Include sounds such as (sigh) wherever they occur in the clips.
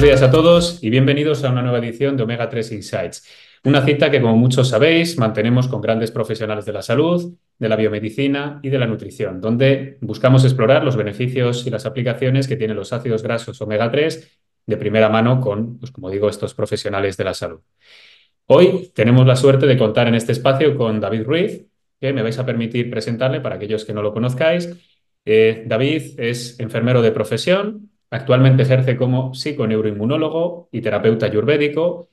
Buenos días a todos y bienvenidos a una nueva edición de Omega 3 Insights. Una cita que, como muchos sabéis, mantenemos con grandes profesionales de la salud, de la biomedicina y de la nutrición, donde buscamos explorar los beneficios y las aplicaciones que tienen los ácidos grasos omega 3 de primera mano con, pues, como digo, estos profesionales de la salud. Hoy tenemos la suerte de contar en este espacio con David Ruiz, que me vais a permitir presentarle para aquellos que no lo conozcáis. Eh, David es enfermero de profesión, Actualmente ejerce como psiconeuroinmunólogo y terapeuta ayurvédico.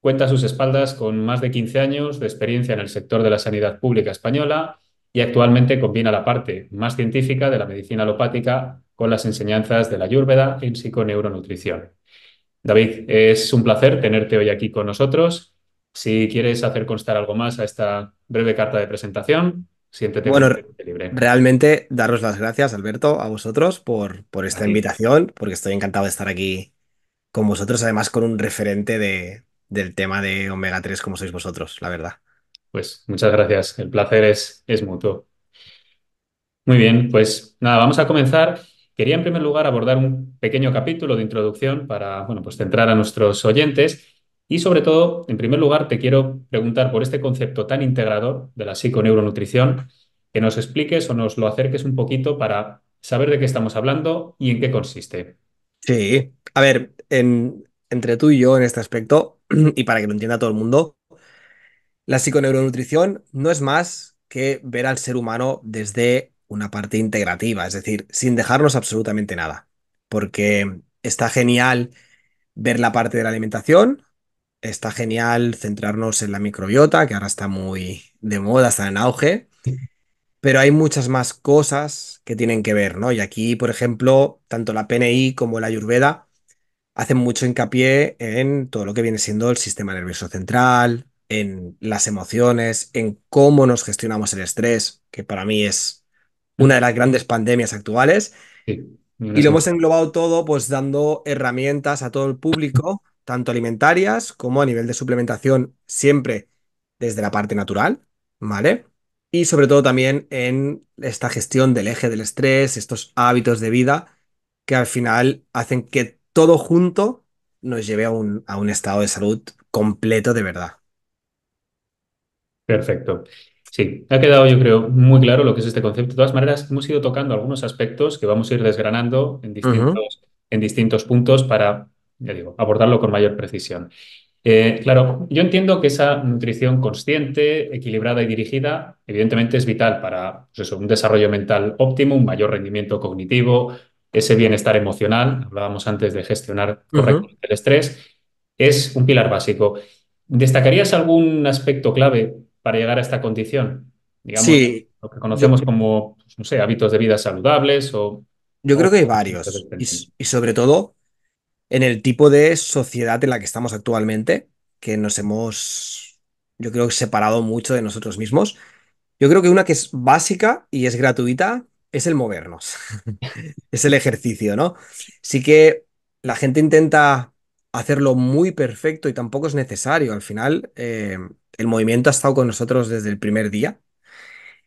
Cuenta a sus espaldas con más de 15 años de experiencia en el sector de la sanidad pública española y actualmente combina la parte más científica de la medicina alopática con las enseñanzas de la ayurveda en psiconeuronutrición. David, es un placer tenerte hoy aquí con nosotros. Si quieres hacer constar algo más a esta breve carta de presentación, Siempre bueno, libre. realmente daros las gracias, Alberto, a vosotros por, por esta invitación, porque estoy encantado de estar aquí con vosotros, además con un referente de, del tema de Omega 3 como sois vosotros, la verdad. Pues muchas gracias, el placer es, es mutuo. Muy bien, pues nada, vamos a comenzar. Quería en primer lugar abordar un pequeño capítulo de introducción para, bueno, pues centrar a nuestros oyentes y sobre todo, en primer lugar, te quiero preguntar por este concepto tan integrador de la psiconeuronutrición, que nos expliques o nos lo acerques un poquito para saber de qué estamos hablando y en qué consiste. Sí, a ver, entre tú y yo en este aspecto, (clears throat) y para que lo entienda todo el mundo, la psiconeuronutrición no es más que ver al ser humano desde una parte integrativa, es decir, sin dejarnos absolutamente nada, porque está genial ver la parte de la alimentación, está genial centrarnos en la microbiota, que ahora está muy de moda, está en auge, pero hay muchas más cosas que tienen que ver, ¿no? Y aquí, por ejemplo, tanto la PNI como la Ayurveda hacen mucho hincapié en todo lo que viene siendo el sistema nervioso central, en las emociones, en cómo nos gestionamos el estrés, que para mí es mm. una de las grandes pandemias actuales. y lo hemos englobado todo, pues dando herramientas a todo el público tanto alimentarias como a nivel de suplementación, siempre desde la parte natural, ¿vale? Y sobre todo también en esta gestión del eje del estrés, estos hábitos de vida que al final hacen que todo junto nos lleve a un, estado de salud completo de verdad. Perfecto. Sí, ha quedado yo creo muy claro lo que es este concepto. De todas maneras, hemos ido tocando algunos aspectos que vamos a ir desgranando en distintos, en distintos puntos para ya digo, abordarlo con mayor precisión. Eh, claro, yo entiendo que esa nutrición consciente, equilibrada y dirigida, evidentemente es vital para pues un desarrollo mental óptimo, un mayor rendimiento cognitivo, ese bienestar emocional, hablábamos antes de gestionar correctamente el estrés, es un pilar básico. ¿Destacarías algún aspecto clave para llegar a esta condición? Digamos, sí. lo que conocemos como, pues, hábitos de vida saludables o... Yo creo que hay varios. y sobre todo en el tipo de sociedad en la que estamos actualmente, que nos hemos, yo creo, separado mucho de nosotros mismos. Yo creo que una que es básica y es gratuita es el movernos, (laughs) es el ejercicio, ¿no? Sí que la gente intenta hacerlo muy perfecto y tampoco es necesario. Al final, eh, el movimiento ha estado con nosotros desde el primer día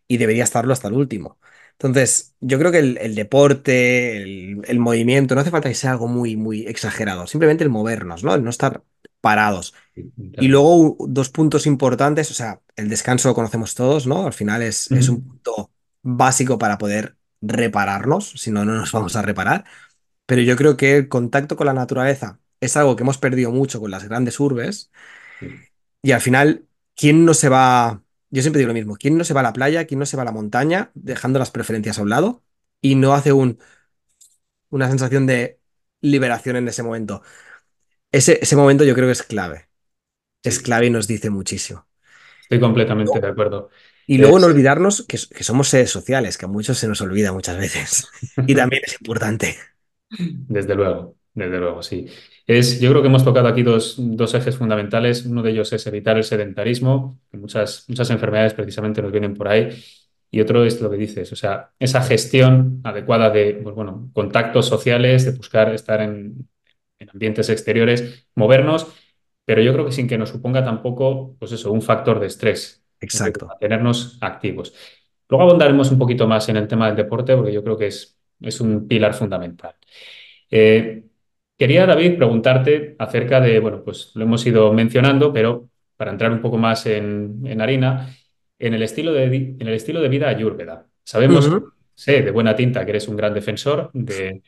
y debería estarlo hasta el último. Entonces, yo creo que el, deporte, el, movimiento, no hace falta que sea algo muy, muy exagerado, simplemente el movernos, ¿no? El no estar parados. Y luego dos puntos importantes, o sea, el descanso lo conocemos todos, ¿no? Al final es, un punto básico para poder repararnos, si no, no nos vamos a reparar. Pero yo creo que el contacto con la naturaleza es algo que hemos perdido mucho con las grandes urbes. Y al final, ¿quién no se va yo siempre digo lo mismo, ¿quién no se va a la playa, quién no se va a la montaña, dejando las preferencias a un lado y no hace un, una sensación de liberación en ese momento? Ese, ese momento yo creo que es clave, es clave y nos dice muchísimo. Estoy completamente de acuerdo. Y luego no olvidarnos que, que, somos seres sociales, que a muchos se nos olvida muchas veces. (laughs) y también es importante. Desde luego, desde luego, sí. Es, yo creo que hemos tocado aquí dos, ejes fundamentales. Uno de ellos es evitar el sedentarismo, que muchas, muchas enfermedades precisamente nos vienen por ahí. Y otro es lo que dices, o sea, esa gestión adecuada de pues bueno, contactos sociales, de buscar estar en, ambientes exteriores, movernos, pero yo creo que sin que nos suponga tampoco, pues eso, un factor de estrés. Exacto. tenernos activos. Luego abondaremos un poquito más en el tema del deporte, porque yo creo que es, es un pilar fundamental. Eh, Quería, David, preguntarte acerca de, bueno, pues lo hemos ido mencionando, pero para entrar un poco más en, harina, en el, estilo de, en el estilo de vida ayúrveda. Sabemos, sé de buena tinta que eres un gran defensor de,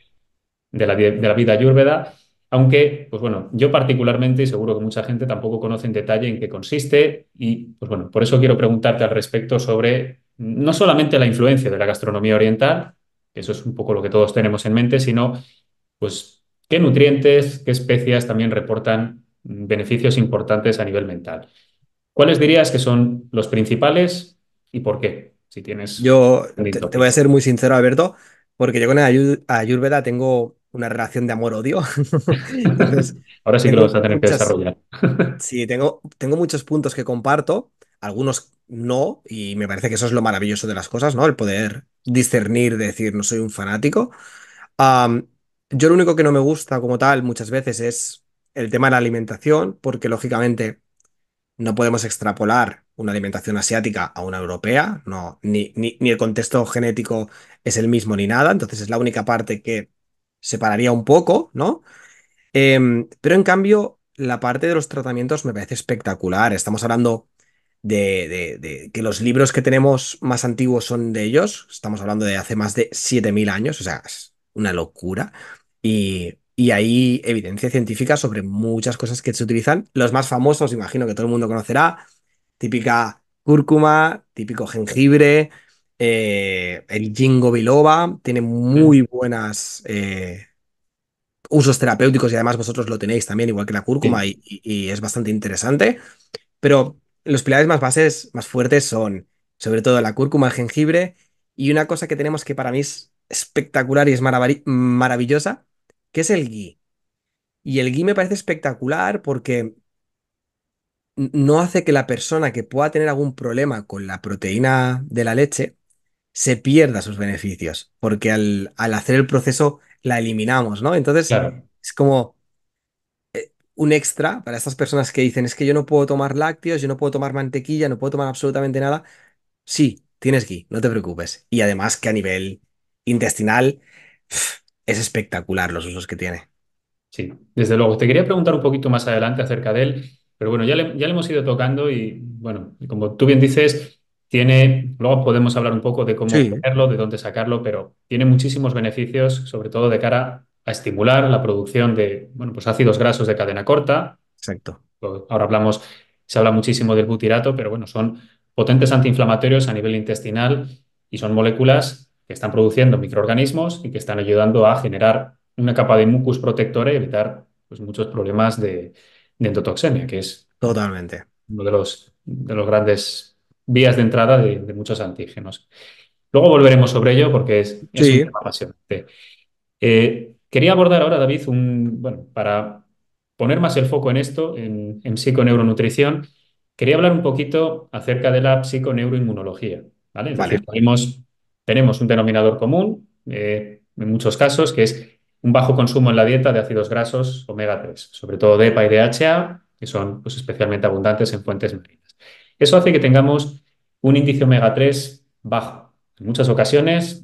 la, de la vida ayúrveda, aunque, pues bueno, yo particularmente y seguro que mucha gente tampoco conoce en detalle en qué consiste y, pues bueno, por eso quiero preguntarte al respecto sobre no solamente la influencia de la gastronomía oriental, que eso es un poco lo que todos tenemos en mente, sino, pues qué nutrientes, qué especias también reportan beneficios importantes a nivel mental. ¿Cuáles dirías que son los principales y por qué? Si tienes. Yo te, voy a ser muy sincero, Alberto, porque yo con Ayurveda tengo una relación de amor-odio. (laughs) Ahora sí que lo vas a tener que desarrollar. (laughs) sí, tengo, tengo muchos puntos que comparto, algunos no, y me parece que eso es lo maravilloso de las cosas, ¿no? El poder discernir, decir, no soy un fanático. Yo lo único que no me gusta como tal muchas veces es el tema de la alimentación, porque lógicamente no podemos extrapolar una alimentación asiática a una europea, no, ni, ni, el contexto genético es el mismo ni nada, entonces es la única parte que separaría un poco, ¿no? Em, pero en cambio, la parte de los tratamientos me parece espectacular. Estamos hablando de, que los libros que tenemos más antiguos son de ellos, estamos hablando de hace más de 7.000 años, o sea, una locura. Y, hay evidencia científica sobre muchas cosas que se utilizan. Los más famosos, imagino que todo el mundo conocerá, típica cúrcuma, típico jengibre, eh, el jingo biloba, tiene mm. muy buenas eh, usos terapéuticos y además vosotros lo tenéis también, igual que la cúrcuma, y, y, es bastante interesante. Pero los pilares más bases, más fuertes son sobre todo la cúrcuma, el jengibre y una cosa que tenemos que para mí es espectacular y es maravillosa, que es el gui. Y el gui me parece espectacular porque no hace que la persona que pueda tener algún problema con la proteína de la leche se pierda sus beneficios, porque al, hacer el proceso la eliminamos, ¿no? Entonces es como eh, un extra para estas personas que dicen, es que yo no puedo tomar lácteos, yo no puedo tomar mantequilla, no puedo tomar absolutamente nada. Sí, tienes gui, no te preocupes. Y además que a nivel intestinal, es espectacular los usos que tiene. Sí, desde luego. Te quería preguntar un poquito más adelante acerca de él, pero bueno, ya le, ya le hemos ido tocando y bueno, como tú bien dices, tiene, luego podemos hablar un poco de cómo de dónde sacarlo, pero tiene muchísimos beneficios, sobre todo de cara a estimular la producción de, bueno, pues ácidos grasos de cadena corta. Exacto. Ahora hablamos, se habla muchísimo del butirato, pero bueno, son potentes antiinflamatorios a nivel intestinal y son moléculas que están produciendo microorganismos y que están ayudando a generar una capa de mucus protectora y evitar pues, muchos problemas de, de endotoxemia, que es Totalmente. uno de los, de los grandes vías de entrada de, muchos antígenos. Luego volveremos sobre ello porque es, es un tema apasionante. Eh, quería abordar ahora, David, un, bueno, para poner más el foco en esto, en, en psiconeuronutrición, quería hablar un poquito acerca de la psiconeuroinmunología. ¿vale? vale tenemos un denominador común, eh, en muchos casos, que es un bajo consumo en la dieta de ácidos grasos omega 3, sobre todo DEPA y DHA, que son pues, especialmente abundantes en fuentes marinas. Eso hace que tengamos un índice omega 3 bajo, en muchas ocasiones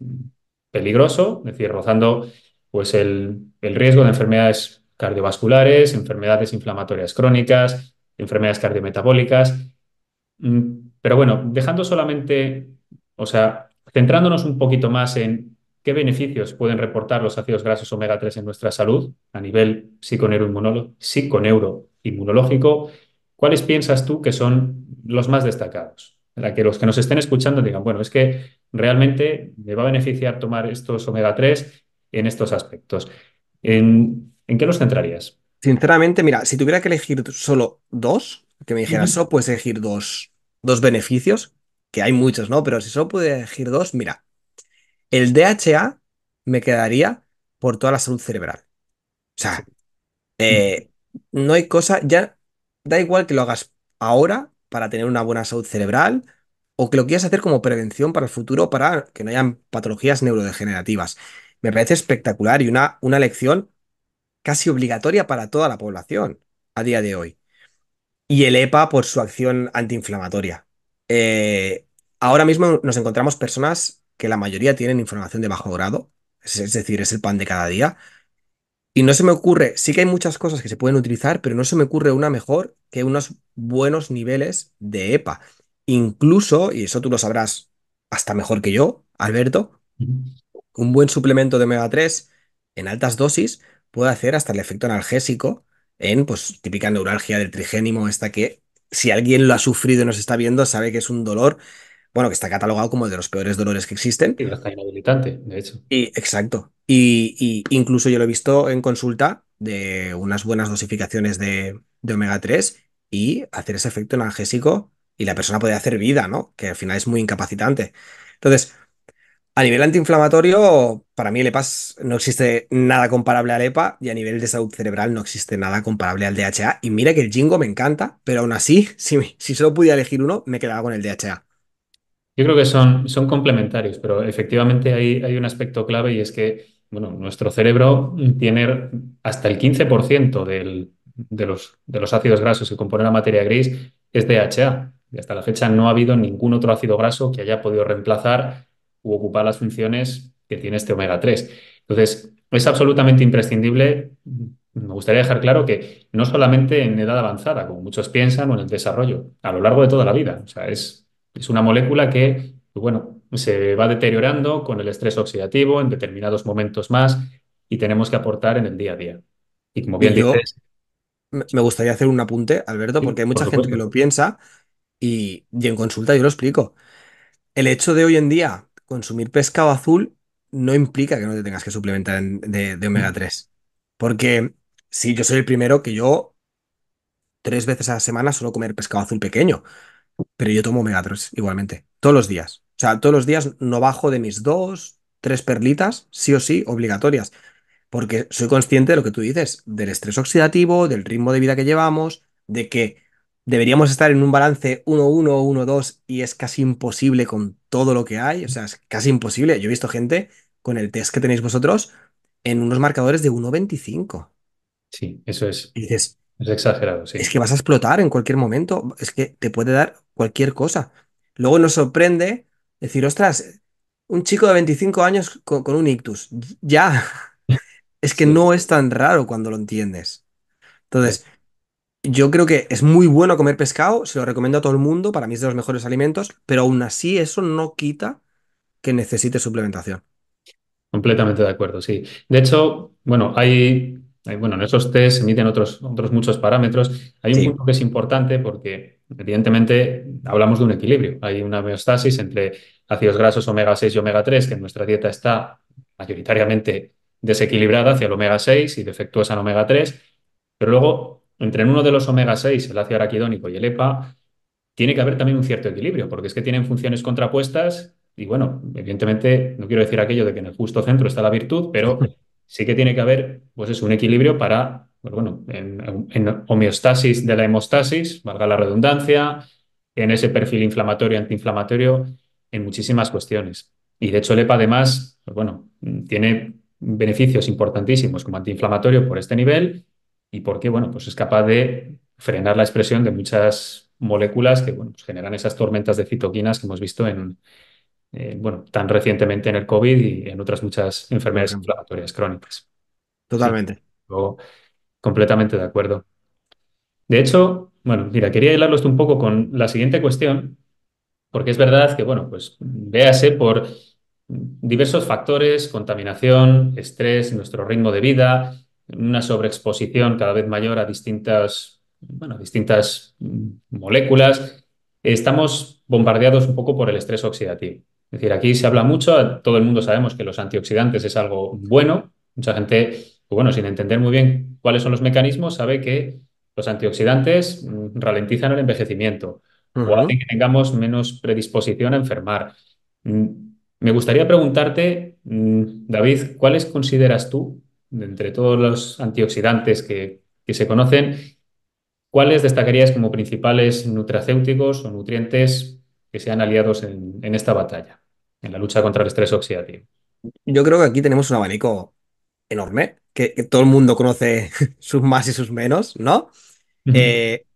peligroso, es decir, rozando pues, el, el riesgo de enfermedades cardiovasculares, enfermedades inflamatorias crónicas, enfermedades cardiometabólicas. Mm, pero bueno, dejando solamente, o sea, Centrándonos un poquito más en qué beneficios pueden reportar los ácidos grasos omega 3 en nuestra salud a nivel psiconeuroinmunológico, ¿cuáles piensas tú que son los más destacados? Para que los que nos estén escuchando digan, bueno, es que realmente me va a beneficiar tomar estos omega 3 en estos aspectos. ¿En, qué los centrarías? Sinceramente, mira, si tuviera que elegir solo dos, que me dijeras, eso puedes elegir dos beneficios, que hay muchos, ¿no? Pero si solo puede elegir dos, mira, el DHA me quedaría por toda la salud cerebral. O sea, eh, no hay cosa, ya da igual que lo hagas ahora para tener una buena salud cerebral o que lo quieras hacer como prevención para el futuro para que no hayan patologías neurodegenerativas. Me parece espectacular y una, una lección casi obligatoria para toda la población a día de hoy. Y el EPA por su acción antiinflamatoria. Eh, ahora mismo nos encontramos personas que la mayoría tienen información de bajo grado, es, decir, es el pan de cada día. Y no se me ocurre, sí que hay muchas cosas que se pueden utilizar, pero no se me ocurre una mejor que unos buenos niveles de EPA. Incluso, y eso tú lo sabrás hasta mejor que yo, Alberto, un buen suplemento de omega 3 en altas dosis puede hacer hasta el efecto analgésico en pues típica neuralgia del trigénimo esta que si alguien lo ha sufrido y nos está viendo, sabe que es un dolor, bueno, que está catalogado como el de los peores dolores que existen. Y está inhabilitante, de hecho. Y, exacto. Y, incluso yo lo he visto en consulta de unas buenas dosificaciones de, de omega 3 y hacer ese efecto analgésico y la persona puede hacer vida, ¿no? Que al final es muy incapacitante. Entonces, a nivel antiinflamatorio, para mí el EPAS no existe nada comparable al EPA y a nivel de salud cerebral no existe nada comparable al DHA. Y mira que el Jingo me encanta, pero aún así, (laughs) si, si solo pudiera elegir uno, me quedaba con el DHA. Yo creo que son, son complementarios, pero efectivamente hay, hay un aspecto clave y es que bueno, nuestro cerebro tiene hasta el 15% de, los, de los ácidos grasos que componen la materia gris es DHA. Y hasta la fecha no ha habido ningún otro ácido graso que haya podido reemplazar o ocupar las funciones que tiene este omega 3. Entonces, es absolutamente imprescindible, mm, me gustaría dejar claro que no solamente en edad avanzada, como muchos piensan, o en el desarrollo, a lo largo de toda la vida. O sea, es, es una molécula que, pues bueno, se va deteriorando con el estrés oxidativo en determinados momentos más y tenemos que aportar en el día a día. Y como bien dices... Me gustaría hacer un apunte, Alberto, porque hay mucha gente que lo piensa y, y en consulta yo lo explico. El hecho de hoy en día consumir pescado azul no implica que no te tengas que suplementar de, omega 3. Mm. Porque si sí, yo soy el primero que yo tres veces a la semana suelo comer pescado azul pequeño, pero yo tomo omega 3 igualmente, todos los días. O sea, todos los días no bajo de mis dos, tres perlitas, sí o sí, obligatorias. Porque soy consciente de lo que tú dices, del estrés oxidativo, del ritmo de vida que llevamos, de que deberíamos estar en un balance 1-1 o 1-2 y es casi imposible con todo lo que hay. O sea, es casi imposible. Yo he visto gente con el test que tenéis vosotros en unos marcadores de 1-25. Sí, eso es. es exagerado, Es que vas a explotar en cualquier momento. Es que te puede dar cualquier cosa. Luego nos sorprende decir, ostras, un chico de 25 años con, un ictus. Ya. (laughs) es que no es tan raro cuando lo entiendes. Entonces, yo creo que es muy bueno comer pescado, se lo recomiendo a todo el mundo, para mí es de los mejores alimentos, pero aún así eso no quita que necesite suplementación. Completamente de acuerdo, sí. De hecho, bueno, hay, bueno, en esos test se miden otros, muchos parámetros. Hay un punto que es importante porque, evidentemente, hablamos de un equilibrio. Hay una homeostasis entre ácidos grasos omega 6 y omega 3, que en nuestra dieta está mayoritariamente desequilibrada hacia el omega 6 y defectuosa en omega 3. Pero luego entre uno de los omega 6, el ácido araquidónico y el EPA, tiene que haber también un cierto equilibrio, porque es que tienen funciones contrapuestas y bueno, evidentemente no quiero decir aquello de que en el justo centro está la virtud, pero (laughs) sí que tiene que haber pues es un equilibrio para, pues bueno, en, homeostasis de la hemostasis, valga la redundancia, en ese perfil inflamatorio, antiinflamatorio, en muchísimas cuestiones. Y de hecho el EPA además, pues bueno, tiene beneficios importantísimos como antiinflamatorio por este nivel y porque, bueno, pues es capaz de frenar la expresión de muchas moléculas que, bueno, pues generan esas tormentas de citoquinas que hemos visto en, eh, bueno, tan recientemente en el COVID y en otras muchas enfermedades inflamatorias crónicas. Totalmente. completamente de acuerdo. De hecho, bueno, mira, quería esto un poco con la siguiente cuestión, porque es verdad que, bueno, pues véase por diversos factores, contaminación, estrés, nuestro ritmo de vida, una sobreexposición cada vez mayor a distintas, bueno, distintas moléculas, estamos bombardeados un poco por el estrés oxidativo. Es decir, aquí se habla mucho, todo el mundo sabemos que los antioxidantes es algo bueno, mucha gente, pues bueno, sin entender muy bien cuáles son los mecanismos, sabe que los antioxidantes ralentizan el envejecimiento o hacen que tengamos menos predisposición a enfermar. Mm, me gustaría preguntarte, mm, David, ¿cuáles consideras tú entre todos los antioxidantes que, se conocen, ¿cuáles destacarías como principales nutracéuticos o nutrientes que sean aliados en, esta batalla, en la lucha contra el estrés oxidativo? Yo creo que aquí tenemos un abanico enorme, que, todo el mundo conoce (laughs) sus más y sus menos, ¿no? Eh,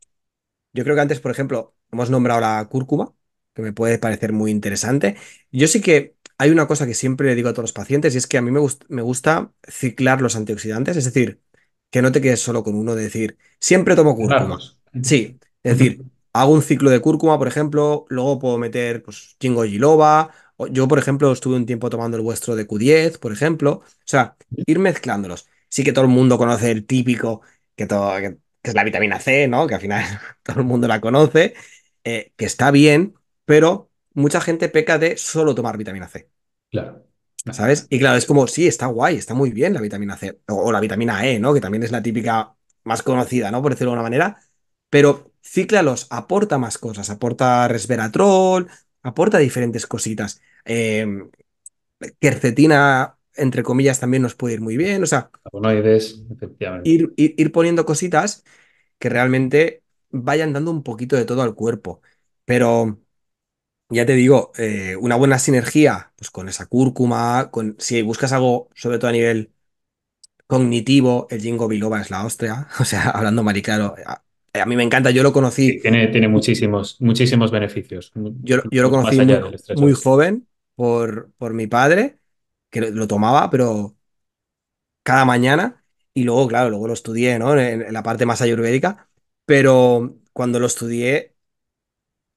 yo creo que antes, por ejemplo, hemos nombrado la cúrcuma, que me puede parecer muy interesante. Yo sí que hay una cosa que siempre le digo a todos los pacientes y es que a mí me, me gusta ciclar los antioxidantes, es decir, que no te quedes solo con uno, de decir, siempre tomo cúrcuma. Sí, es decir, hago un ciclo de cúrcuma, por ejemplo, luego puedo meter pues, y loba. Yo, por ejemplo, estuve un tiempo tomando el vuestro de Q10, por ejemplo. O sea, ir mezclándolos. Sí que todo el mundo conoce el típico, que, todo, es la vitamina C, ¿no? Que al final (laughs) todo el mundo la conoce, eh, que está bien, pero mucha gente peca de solo tomar vitamina C. Claro. ¿Sabes? Y claro, es como, sí, está guay, está muy bien la vitamina C, o, la vitamina E, ¿no? Que también es la típica más conocida, ¿no? Por decirlo de una manera. Pero cíclalos, aporta más cosas, aporta resveratrol, aporta diferentes cositas. Em, quercetina, entre comillas, también nos puede ir muy bien. O sea, ir, poniendo cositas que realmente vayan dando un poquito de todo al cuerpo. Pero ya te digo, eh, una buena sinergia pues con esa cúrcuma, con, si buscas algo, sobre todo a nivel cognitivo, el Jingo Biloba es la hostia. (laughs) O sea, hablando mal claro, a, mí me encanta, yo lo conocí. tiene, tiene muchísimos, muchísimos beneficios. Yo, yo lo conocí muy, joven por, por mi padre, que lo, tomaba, pero cada mañana. Y luego, claro, luego lo estudié, ¿no? En, en la parte más ayurvédica. Pero cuando lo estudié,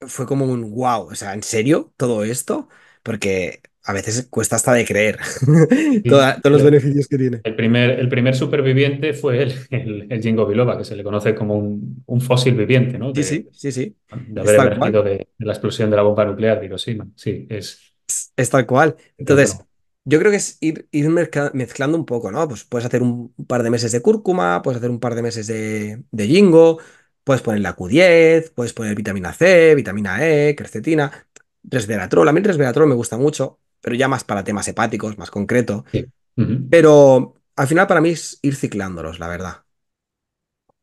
fue como un wow, o sea, ¿en serio todo esto? Porque a veces cuesta hasta de creer (laughs) todos los beneficios que tiene. El primer, el primer superviviente fue el, Jingo Biloba, que se le conoce como un, fósil viviente, ¿no? Sí, sí, sí, sí, De haber emergido de, la explosión de la bomba nuclear digo, sí, Sí, es. Es tal cual. Entonces, yo creo que es ir, ir mezclando un poco, ¿no? Pues puedes hacer un par de meses de cúrcuma, puedes hacer un par de meses de, de Jingo, Puedes poner la Q10, puedes poner vitamina C, vitamina E, crecetina, resveratrol. A mí el resveratrol me gusta mucho, pero ya más para temas hepáticos, más concreto. Pero al final para mí es ir ciclándolos, la verdad.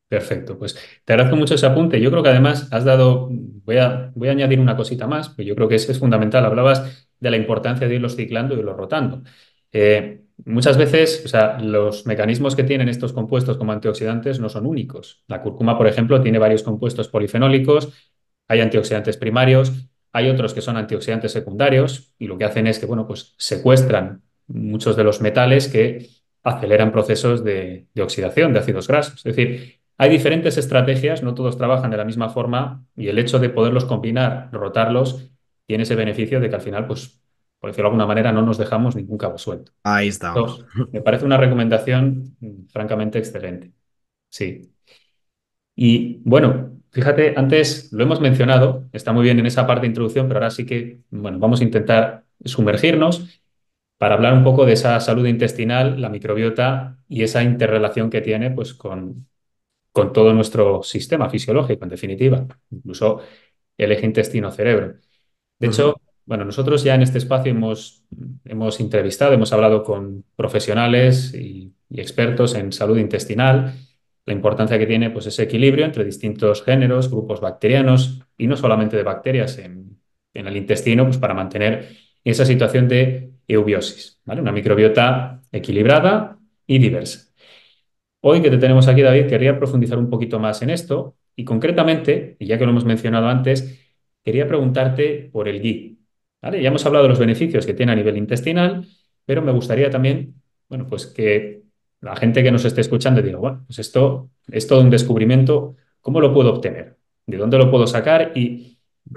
Perfecto, pues te agradezco mucho ese apunte. Yo creo que además has dado, voy a, voy a añadir una cosita más, pero yo creo que es, es fundamental. Hablabas de la importancia de irlos ciclando y irlos rotando. Eh, Muchas veces, o sea, los mecanismos que tienen estos compuestos como antioxidantes no son únicos. La cúrcuma, por ejemplo, tiene varios compuestos polifenólicos, hay antioxidantes primarios, hay otros que son antioxidantes secundarios y lo que hacen es que, bueno, pues secuestran muchos de los metales que aceleran procesos de, de oxidación de ácidos grasos. Es decir, hay diferentes estrategias, no todos trabajan de la misma forma y el hecho de poderlos combinar, rotarlos, tiene ese beneficio de que al final, pues por decirlo de alguna manera, no nos dejamos ningún cabo suelto. Ahí estamos. me parece una recomendación mm, francamente excelente. Sí. Y bueno, fíjate, antes lo hemos mencionado, está muy bien en esa parte de introducción, pero ahora sí que, bueno, vamos a intentar sumergirnos para hablar un poco de esa salud intestinal, la microbiota y esa interrelación que tiene pues, con, con todo nuestro sistema fisiológico, en definitiva, incluso el eje intestino-cerebro. De hecho, bueno, nosotros ya en este espacio hemos, entrevistado, hemos hablado con profesionales y, expertos en salud intestinal, la importancia que tiene pues, ese equilibrio entre distintos géneros, grupos bacterianos y no solamente de bacterias en, el intestino, pues para mantener esa situación de eubiosis, ¿vale? una microbiota equilibrada y diversa. Hoy que te tenemos aquí, David, quería profundizar un poquito más en esto y concretamente, y ya que lo hemos mencionado antes, quería preguntarte por el GI, ya hemos hablado de los beneficios que tiene a nivel intestinal, pero me gustaría también, bueno, pues que la gente que nos esté escuchando diga, bueno, pues esto es todo un descubrimiento, ¿cómo lo puedo obtener? ¿De dónde lo puedo sacar? Y (clears throat)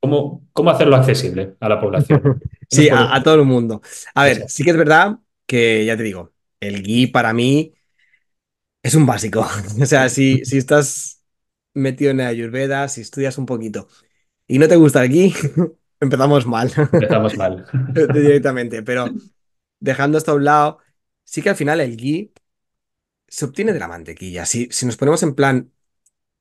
cómo, cómo hacerlo accesible a la población. (laughs) sí, a, todo el mundo. A ver, sí que es verdad que, ya te digo, el GUI para mí es un básico. (laughs) o sea, si, si estás metido en Ayurveda, si estudias un poquito y no te gusta el GUI, (laughs) Empezamos mal. Empezamos (laughs) mal. Directamente, pero dejando esto a un lado, sí que al final el gui se obtiene de la mantequilla. Si, si nos ponemos en plan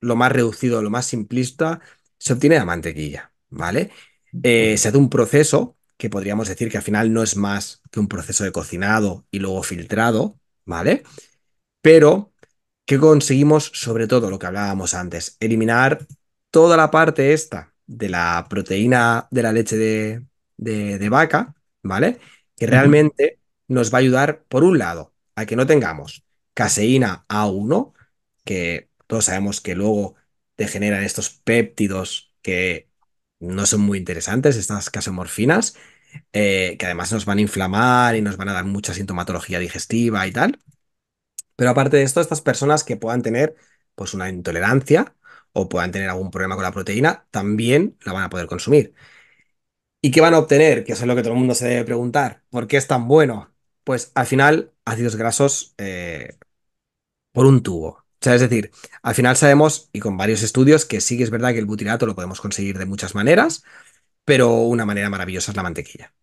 lo más reducido, lo más simplista, se obtiene de la mantequilla, ¿vale? Eh, se hace un proceso que podríamos decir que al final no es más que un proceso de cocinado y luego filtrado, ¿vale? Pero ¿qué conseguimos sobre todo lo que hablábamos antes, eliminar toda la parte esta de la proteína de la leche de, vaca, ¿vale? Que realmente nos va a ayudar, por un lado, a que no tengamos caseína A1, que todos sabemos que luego te generan estos péptidos que no son muy interesantes, estas casomorfinas, eh, que además nos van a inflamar y nos van a dar mucha sintomatología digestiva y tal. Pero aparte de esto, estas personas que puedan tener pues una intolerancia o puedan tener algún problema con la proteína, también la van a poder consumir. ¿Y qué van a obtener? Que eso es lo que todo el mundo se debe preguntar. ¿Por qué es tan bueno? Pues al final, ácidos grasos eh, por un tubo. O sea, es decir, al final sabemos, y con varios estudios, que sí que es verdad que el butirato lo podemos conseguir de muchas maneras, pero una manera maravillosa es la mantequilla.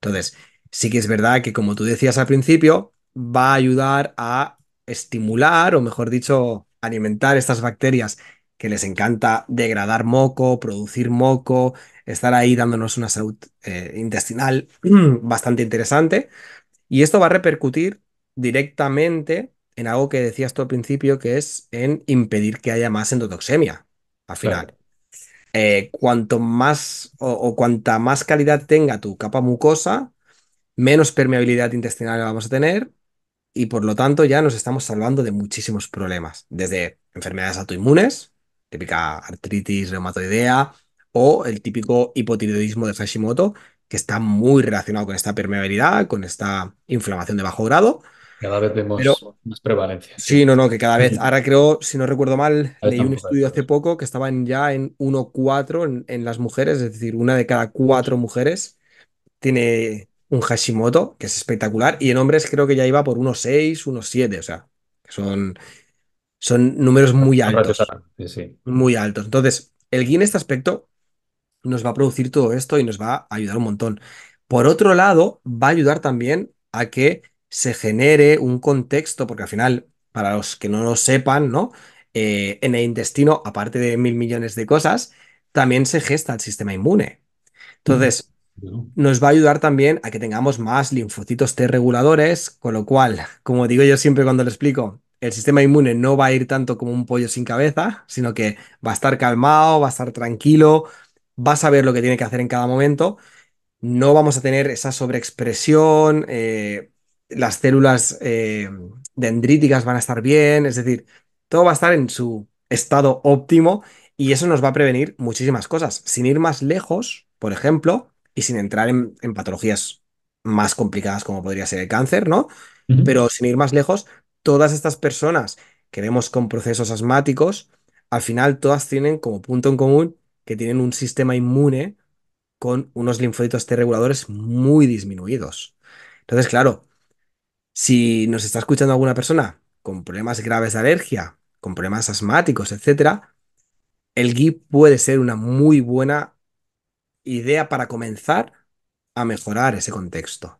Entonces, sí que es verdad que, como tú decías al principio, va a ayudar a estimular, o mejor dicho, alimentar estas bacterias que les encanta degradar moco, producir moco, estar ahí dándonos una salud eh, intestinal (clears throat) bastante interesante. Y esto va a repercutir directamente en algo que decías tú al principio, que es en impedir que haya más endotoxemia, al final. Eh, cuanto más o, o, cuanta más calidad tenga tu capa mucosa, menos permeabilidad intestinal vamos a tener y por lo tanto ya nos estamos salvando de muchísimos problemas, desde enfermedades autoinmunes, típica artritis reumatoidea o el típico hipotiroidismo de Hashimoto, que está muy relacionado con esta permeabilidad, con esta inflamación de bajo grado. Cada vez vemos más prevalencia. Sí, no, no, que cada vez. Ahora (laughs) creo, si no recuerdo mal, leí un estudio hace poco que estaban ya en 1,4 en, en las mujeres, es decir, una de cada cuatro mujeres tiene un Hashimoto, que es espectacular, y en hombres creo que ya iba por unos 1,7, o sea, que son son números muy altos. Muy altos. Entonces, el guía en este aspecto nos va a producir todo esto y nos va a ayudar un montón. Por otro lado, va a ayudar también a que se genere un contexto, porque al final, para los que no lo sepan, ¿no? Eh, en el intestino, aparte de mil millones de cosas, también se gesta el sistema inmune. Entonces, mm. nos va a ayudar también a que tengamos más linfocitos T reguladores, con lo cual, como digo yo siempre cuando lo explico, el sistema inmune no va a ir tanto como un pollo sin cabeza, sino que va a estar calmado, va a estar tranquilo, va a saber lo que tiene que hacer en cada momento. No vamos a tener esa sobreexpresión, eh, las células eh, dendríticas van a estar bien, es decir, todo va a estar en su estado óptimo y eso nos va a prevenir muchísimas cosas. Sin ir más lejos, por ejemplo, y sin entrar en, patologías más complicadas como podría ser el cáncer, ¿no? Pero sin ir más lejos, todas estas personas que vemos con procesos asmáticos, al final todas tienen como punto en común que tienen un sistema inmune con unos linfocitos T reguladores muy disminuidos. Entonces, claro, si nos está escuchando alguna persona con problemas graves de alergia, con problemas asmáticos, etc., el GI puede ser una muy buena idea para comenzar a mejorar ese contexto.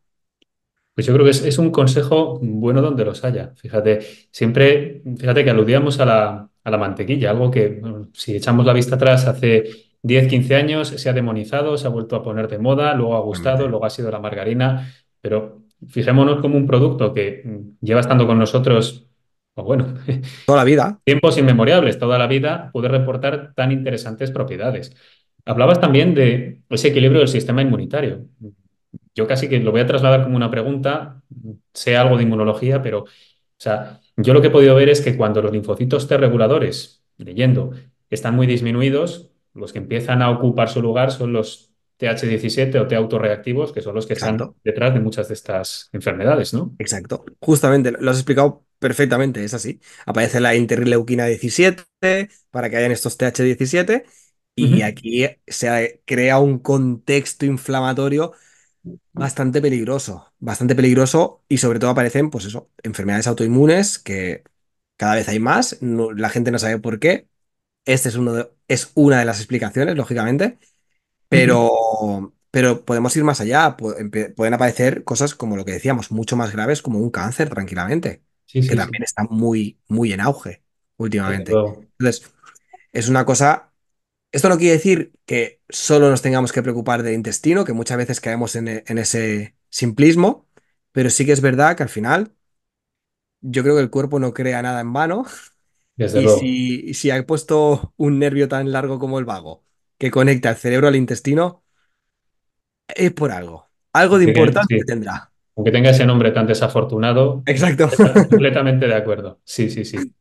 Pues yo creo que es, un consejo bueno donde los haya. Fíjate, siempre, fíjate que aludíamos a la, mantequilla, algo que si echamos la vista atrás hace 10, 15 años se ha demonizado, se ha vuelto a poner de moda, luego ha gustado, luego ha sido la margarina, pero fijémonos como un producto que mm, lleva estando con nosotros, o pues bueno, (laughs) toda la vida. Tiempos inmemorables, toda la vida, puede reportar tan interesantes propiedades. Hablabas también de ese equilibrio del sistema inmunitario yo casi que lo voy a trasladar como una pregunta, sé algo de inmunología, pero, o sea, yo lo que he podido ver es que cuando los linfocitos T reguladores, leyendo, están muy disminuidos, los que empiezan a ocupar su lugar son los TH17 o T autorreactivos, que son los que están detrás de muchas de estas enfermedades, ¿no? Exacto. Justamente, lo has explicado perfectamente, es así. Aparece la interleuquina 17 para que hayan estos TH17 y aquí se crea un contexto inflamatorio bastante peligroso, bastante peligroso y sobre todo aparecen, pues eso, enfermedades autoinmunes que cada vez hay más, la gente no sabe por qué. Este es uno es una de las explicaciones, lógicamente, pero, pero podemos ir más allá. Pueden aparecer cosas como lo que decíamos, mucho más graves, como un cáncer, tranquilamente, que también está muy, muy en auge últimamente. Entonces, es una cosa esto no quiere decir que solo nos tengamos que preocupar del intestino, que muchas veces caemos e, en, ese simplismo, pero sí que es verdad que al final yo creo que el cuerpo no crea nada en vano. y si, ha puesto un nervio tan largo como el vago, que conecta el cerebro al intestino, es por algo. Algo de importante tendrá. Aunque tenga ese nombre tan desafortunado. Exacto. Completamente de acuerdo. Sí, sí, sí.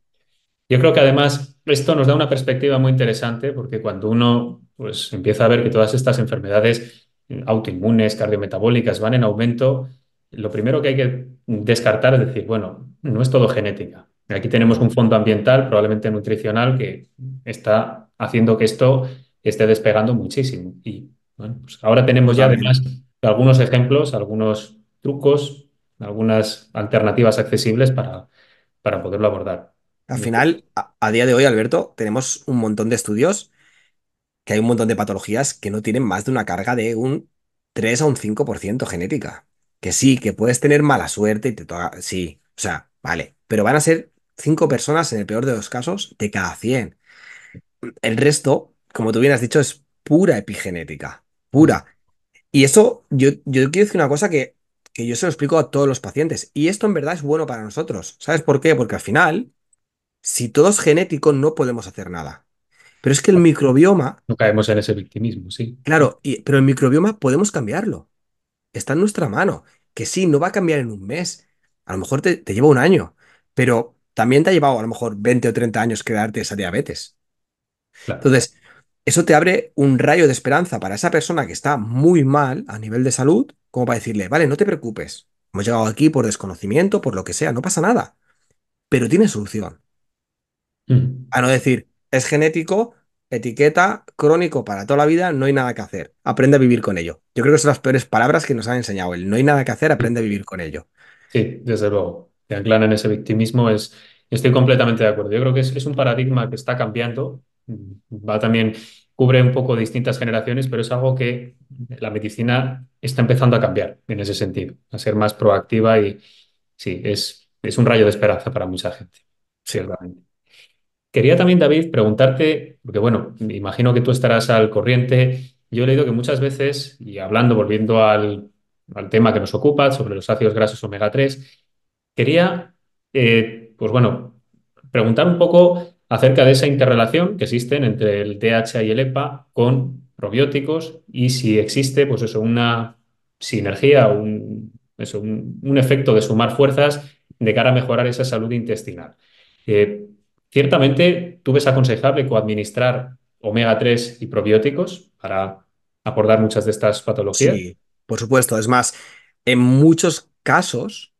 Yo creo que además esto nos da una perspectiva muy interesante porque cuando uno pues, empieza a ver que todas estas enfermedades eh, autoinmunes, cardiometabólicas van en aumento, lo primero que hay que descartar es decir, bueno, no es todo genética. Aquí tenemos un fondo ambiental, probablemente nutricional, que está haciendo que esto esté despegando muchísimo. Y bueno, pues ahora tenemos ya además algunos ejemplos, algunos trucos, algunas alternativas accesibles para, para poderlo abordar. Al final, a, día de hoy, Alberto, tenemos un montón de estudios que hay un montón de patologías que no tienen más de una carga de un 3 a un 5% genética. Que sí, que puedes tener mala suerte y te toca. Sí, o sea, vale. Pero van a ser 5 personas en el peor de los casos de cada 100. El resto, como tú bien has dicho, es pura epigenética. Pura. Y eso, yo, quiero decir una cosa que, que yo se lo explico a todos los pacientes. Y esto en verdad es bueno para nosotros. ¿Sabes por qué? Porque al final si todo es genético, no podemos hacer nada. Pero es que el microbioma. No caemos en ese victimismo, sí. Claro, pero el microbioma podemos cambiarlo. Está en nuestra mano. Que sí, no va a cambiar en un mes. A lo mejor te, lleva un año. Pero también te ha llevado a lo mejor 20 o 30 años crearte esa diabetes. Entonces, eso te abre un rayo de esperanza para esa persona que está muy mal a nivel de salud, como para decirle, vale, no te preocupes. Hemos llegado aquí por desconocimiento, por lo que sea, no pasa nada. Pero tiene solución. Mm. A no decir, es genético, etiqueta, crónico para toda la vida, no hay nada que hacer, aprende a vivir con ello. Yo creo que son las peores palabras que nos han enseñado él, no hay nada que hacer, aprende a vivir con ello. Sí, desde luego, te anclan en ese victimismo, es, estoy completamente de acuerdo. Yo creo que es, un paradigma que está cambiando, mm, va también, cubre un poco distintas generaciones, pero es algo que la medicina está empezando a cambiar en ese sentido, a ser más proactiva y sí, es, es un rayo de esperanza para mucha gente, ciertamente. Quería también, David, preguntarte, porque bueno, imagino que tú estarás al corriente. Yo he leído que muchas veces, y hablando, volviendo al, tema que nos ocupa, sobre los ácidos grasos omega 3, quería, eh, pues bueno, preguntar un poco acerca de esa interrelación que existen entre el DHA y el EPA con probióticos y si existe, pues eso, una sinergia, un, un, efecto de sumar fuerzas de cara a mejorar esa salud intestinal. Eh, Ciertamente, tú ves aconsejable coadministrar omega 3 y probióticos para abordar muchas de estas patologías. Sí, por supuesto. Es más, en muchos casos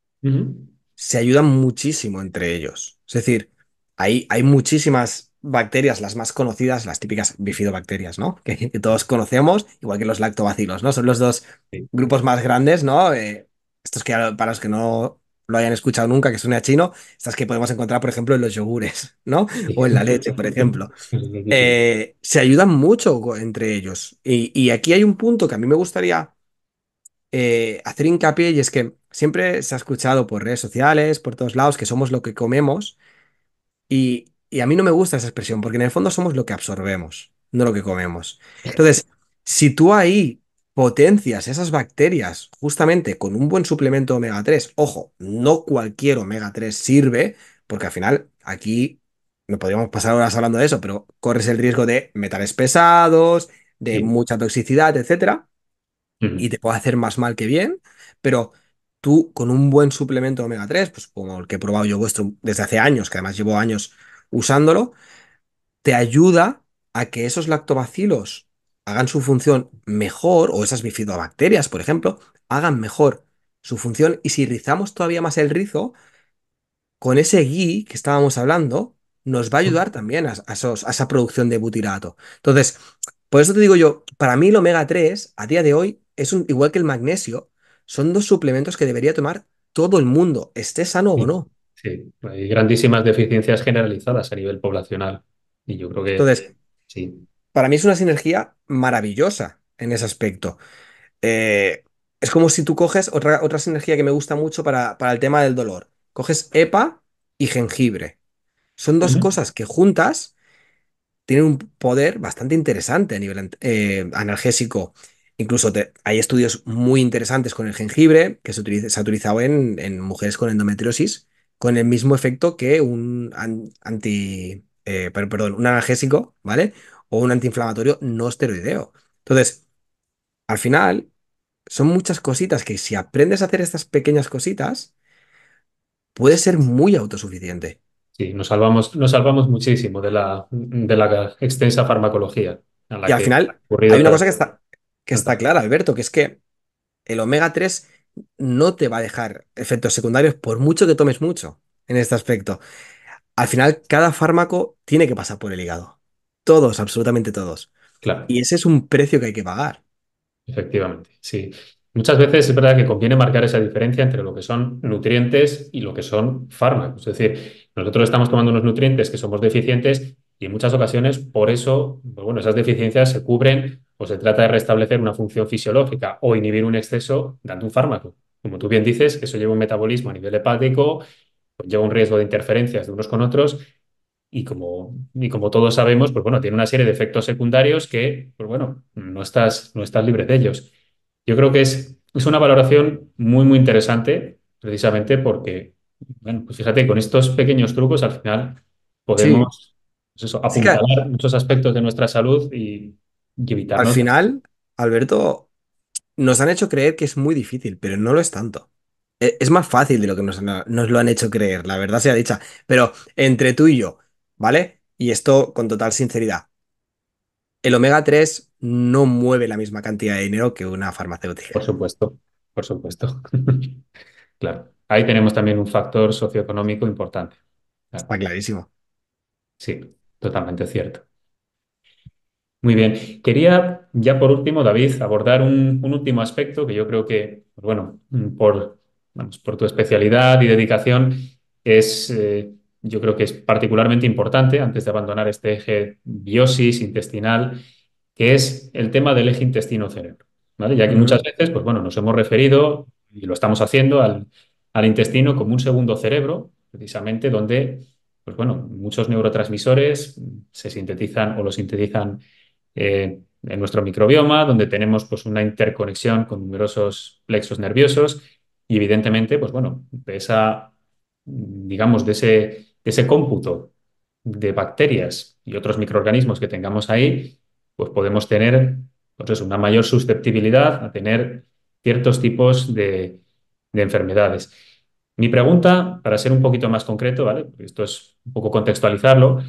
se ayudan muchísimo entre ellos. Es decir, hay, hay muchísimas bacterias, las más conocidas, las típicas bifidobacterias, ¿no? (laughs) Que, todos conocemos, igual que los lactobacilos, ¿no? Son los dos grupos más grandes, ¿no? Eh, estos que para los que no lo hayan escuchado nunca, que suene a chino, estas que podemos encontrar, por ejemplo, en los yogures, ¿no? O en la leche, por ejemplo. (laughs) Eh, se ayudan mucho entre ellos. Y, aquí hay un punto que a mí me gustaría eh, hacer hincapié y es que siempre se ha escuchado por redes sociales, por todos lados, que somos lo que comemos. Y, y a mí no me gusta esa expresión, porque en el fondo somos lo que absorbemos, no lo que comemos. Entonces, si tú ahí potencias esas bacterias justamente con un buen suplemento omega 3, ojo, no cualquier omega 3 sirve, porque al final aquí no podríamos pasar horas hablando de eso, pero corres el riesgo de metales pesados, de mucha toxicidad, etcétera, y te puede hacer más mal que bien, pero tú con un buen suplemento omega 3, pues como el que he probado yo vuestro desde hace años, que además llevo años usándolo, te ayuda a que esos lactobacilos hagan su función mejor, o esas bifidobacterias, por ejemplo, hagan mejor su función. Y si rizamos todavía más el rizo, con ese gui que estábamos hablando, nos va a ayudar también a, esa producción de butirato. Entonces, por eso te digo yo, para mí el omega 3 a día de hoy es igual que el magnesio, son dos suplementos que debería tomar todo el mundo, esté sano o no. Sí, hay grandísimas deficiencias generalizadas a nivel poblacional. Y yo creo que. Entonces, sí para mí es una sinergia maravillosa en ese aspecto. Eh, es como si tú coges otra, otra sinergia que me gusta mucho para, el tema del dolor. Coges EPA y jengibre. Son dos cosas que juntas tienen un poder bastante interesante a nivel eh, analgésico. Incluso hay estudios muy interesantes con el jengibre que se, ha utilizado en, mujeres con endometriosis con el mismo efecto que un anti, eh, perdón, un analgésico, ¿vale? o un antiinflamatorio no esteroideo. Entonces, al final, son muchas cositas que si aprendes a hacer estas pequeñas cositas, puede ser muy autosuficiente. Sí, nos salvamos, nos salvamos muchísimo de la, de la extensa farmacología. y al final, hay una cosa que está, que está clara, Alberto, que es que el omega 3 no te va a dejar efectos secundarios por mucho que tomes mucho en este aspecto. Al final, cada fármaco tiene que pasar por el hígado. Todos, absolutamente todos. Claro. Y ese es un precio que hay que pagar. Efectivamente, sí. Muchas veces es verdad que conviene marcar esa diferencia entre lo que son nutrientes y lo que son fármacos. Es decir, nosotros estamos tomando unos nutrientes que somos deficientes y en muchas ocasiones por eso, pues bueno, esas deficiencias se cubren o se trata de restablecer una función fisiológica o inhibir un exceso dando un fármaco. Como tú bien dices, eso lleva un metabolismo a nivel hepático, pues lleva un riesgo de interferencias de unos con otros y como, y como todos sabemos, pues bueno, tiene una serie de efectos secundarios que, pues bueno, no estás, no estás libre de ellos. Yo creo que es, es una valoración muy, muy interesante, precisamente porque, bueno, pues fíjate, con estos pequeños trucos al final podemos pues apuntar muchos aspectos de nuestra salud y, y evitar. Al final, Alberto, nos han hecho creer que es muy difícil, pero no lo es tanto. E, es más fácil de lo que nos, nos lo han hecho creer, la verdad sea dicha. Pero entre tú y yo, ¿vale? Y esto con total sinceridad. El omega 3 no mueve la misma cantidad de dinero que una farmacéutica. Por supuesto, por supuesto. (laughs) claro. Ahí tenemos también un factor socioeconómico importante. Está clarísimo. Sí, totalmente cierto. Muy bien. Quería ya por último, David, abordar un, último aspecto que yo creo que, pues bueno, por, por tu especialidad y dedicación, es eh, yo creo que es particularmente importante antes de abandonar este eje biosis intestinal, que es el tema del eje intestino-cerebro. Ya que muchas veces, pues bueno, nos hemos referido, y lo estamos haciendo, al, intestino como un segundo cerebro, precisamente donde, pues bueno, muchos neurotransmisores se sintetizan o lo sintetizan eh, en nuestro microbioma, donde tenemos pues una interconexión con numerosos plexos nerviosos y evidentemente, pues bueno, de esa, digamos, de ese ese cómputo de bacterias y otros microorganismos que tengamos ahí, pues podemos tener pues una mayor susceptibilidad a tener ciertos tipos de, enfermedades. Mi pregunta, para ser un poquito más concreto, ¿vale? esto es un poco contextualizarlo,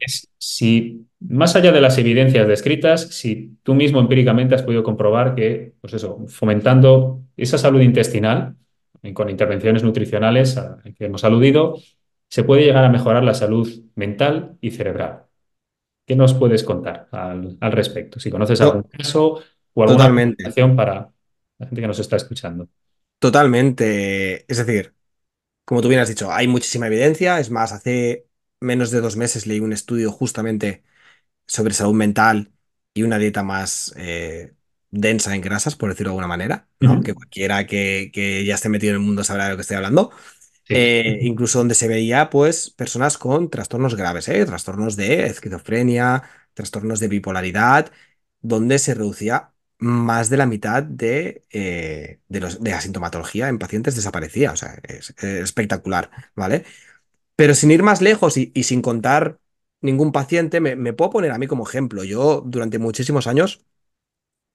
es si, más allá de las evidencias descritas, si tú mismo empíricamente has podido comprobar que, pues eso, fomentando esa salud intestinal, con intervenciones nutricionales a que hemos aludido, se puede llegar a mejorar la salud mental y cerebral. ¿Qué nos puedes contar al, respecto? Si conoces algún caso o alguna recomendación para la gente que nos está escuchando. Totalmente. Es decir, como tú bien has dicho, hay muchísima evidencia. Es más, hace menos de dos meses leí un estudio justamente sobre salud mental y una dieta más eh, densa en grasas, por decirlo de alguna manera, que cualquiera que, que, ya esté metido en el mundo sabrá de lo que estoy hablando. Eh, incluso donde se veía, pues, personas con trastornos graves, ¿eh? trastornos de esquizofrenia, trastornos de bipolaridad, donde se reducía más de la mitad de, eh, los, de, la sintomatología en pacientes desaparecía. O sea, es, espectacular, ¿vale? Pero sin ir más lejos y, sin contar ningún paciente, me, puedo poner a mí como ejemplo. Yo durante muchísimos años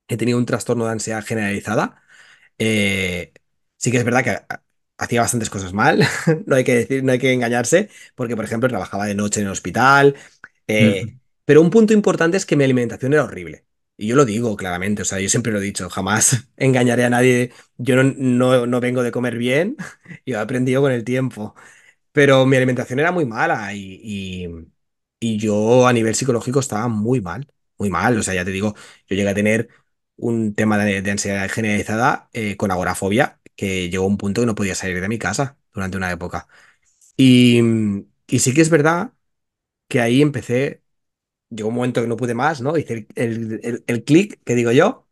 he tenido un trastorno de ansiedad generalizada. sí que es verdad que hacía bastantes cosas mal, (laughs) no hay que decir, no hay que engañarse, porque por ejemplo trabajaba de noche en el hospital, eh, pero un punto importante es que mi alimentación era horrible. Y yo lo digo claramente, o sea, yo siempre lo he dicho, jamás (laughs) engañaré a nadie, yo no, no, vengo de comer bien, (laughs) yo he aprendido con el tiempo, pero mi alimentación era muy mala y, y, yo a nivel psicológico estaba muy mal, muy mal, o sea, ya te digo, yo llegué a tener un tema de, ansiedad generalizada eh, con agorafobia, que llegó un punto que no podía salir de mi casa durante una época. Mm, y, sí que es verdad que ahí empecé, llegó un momento que no pude más, ¿no? Hice el, clic que digo yo,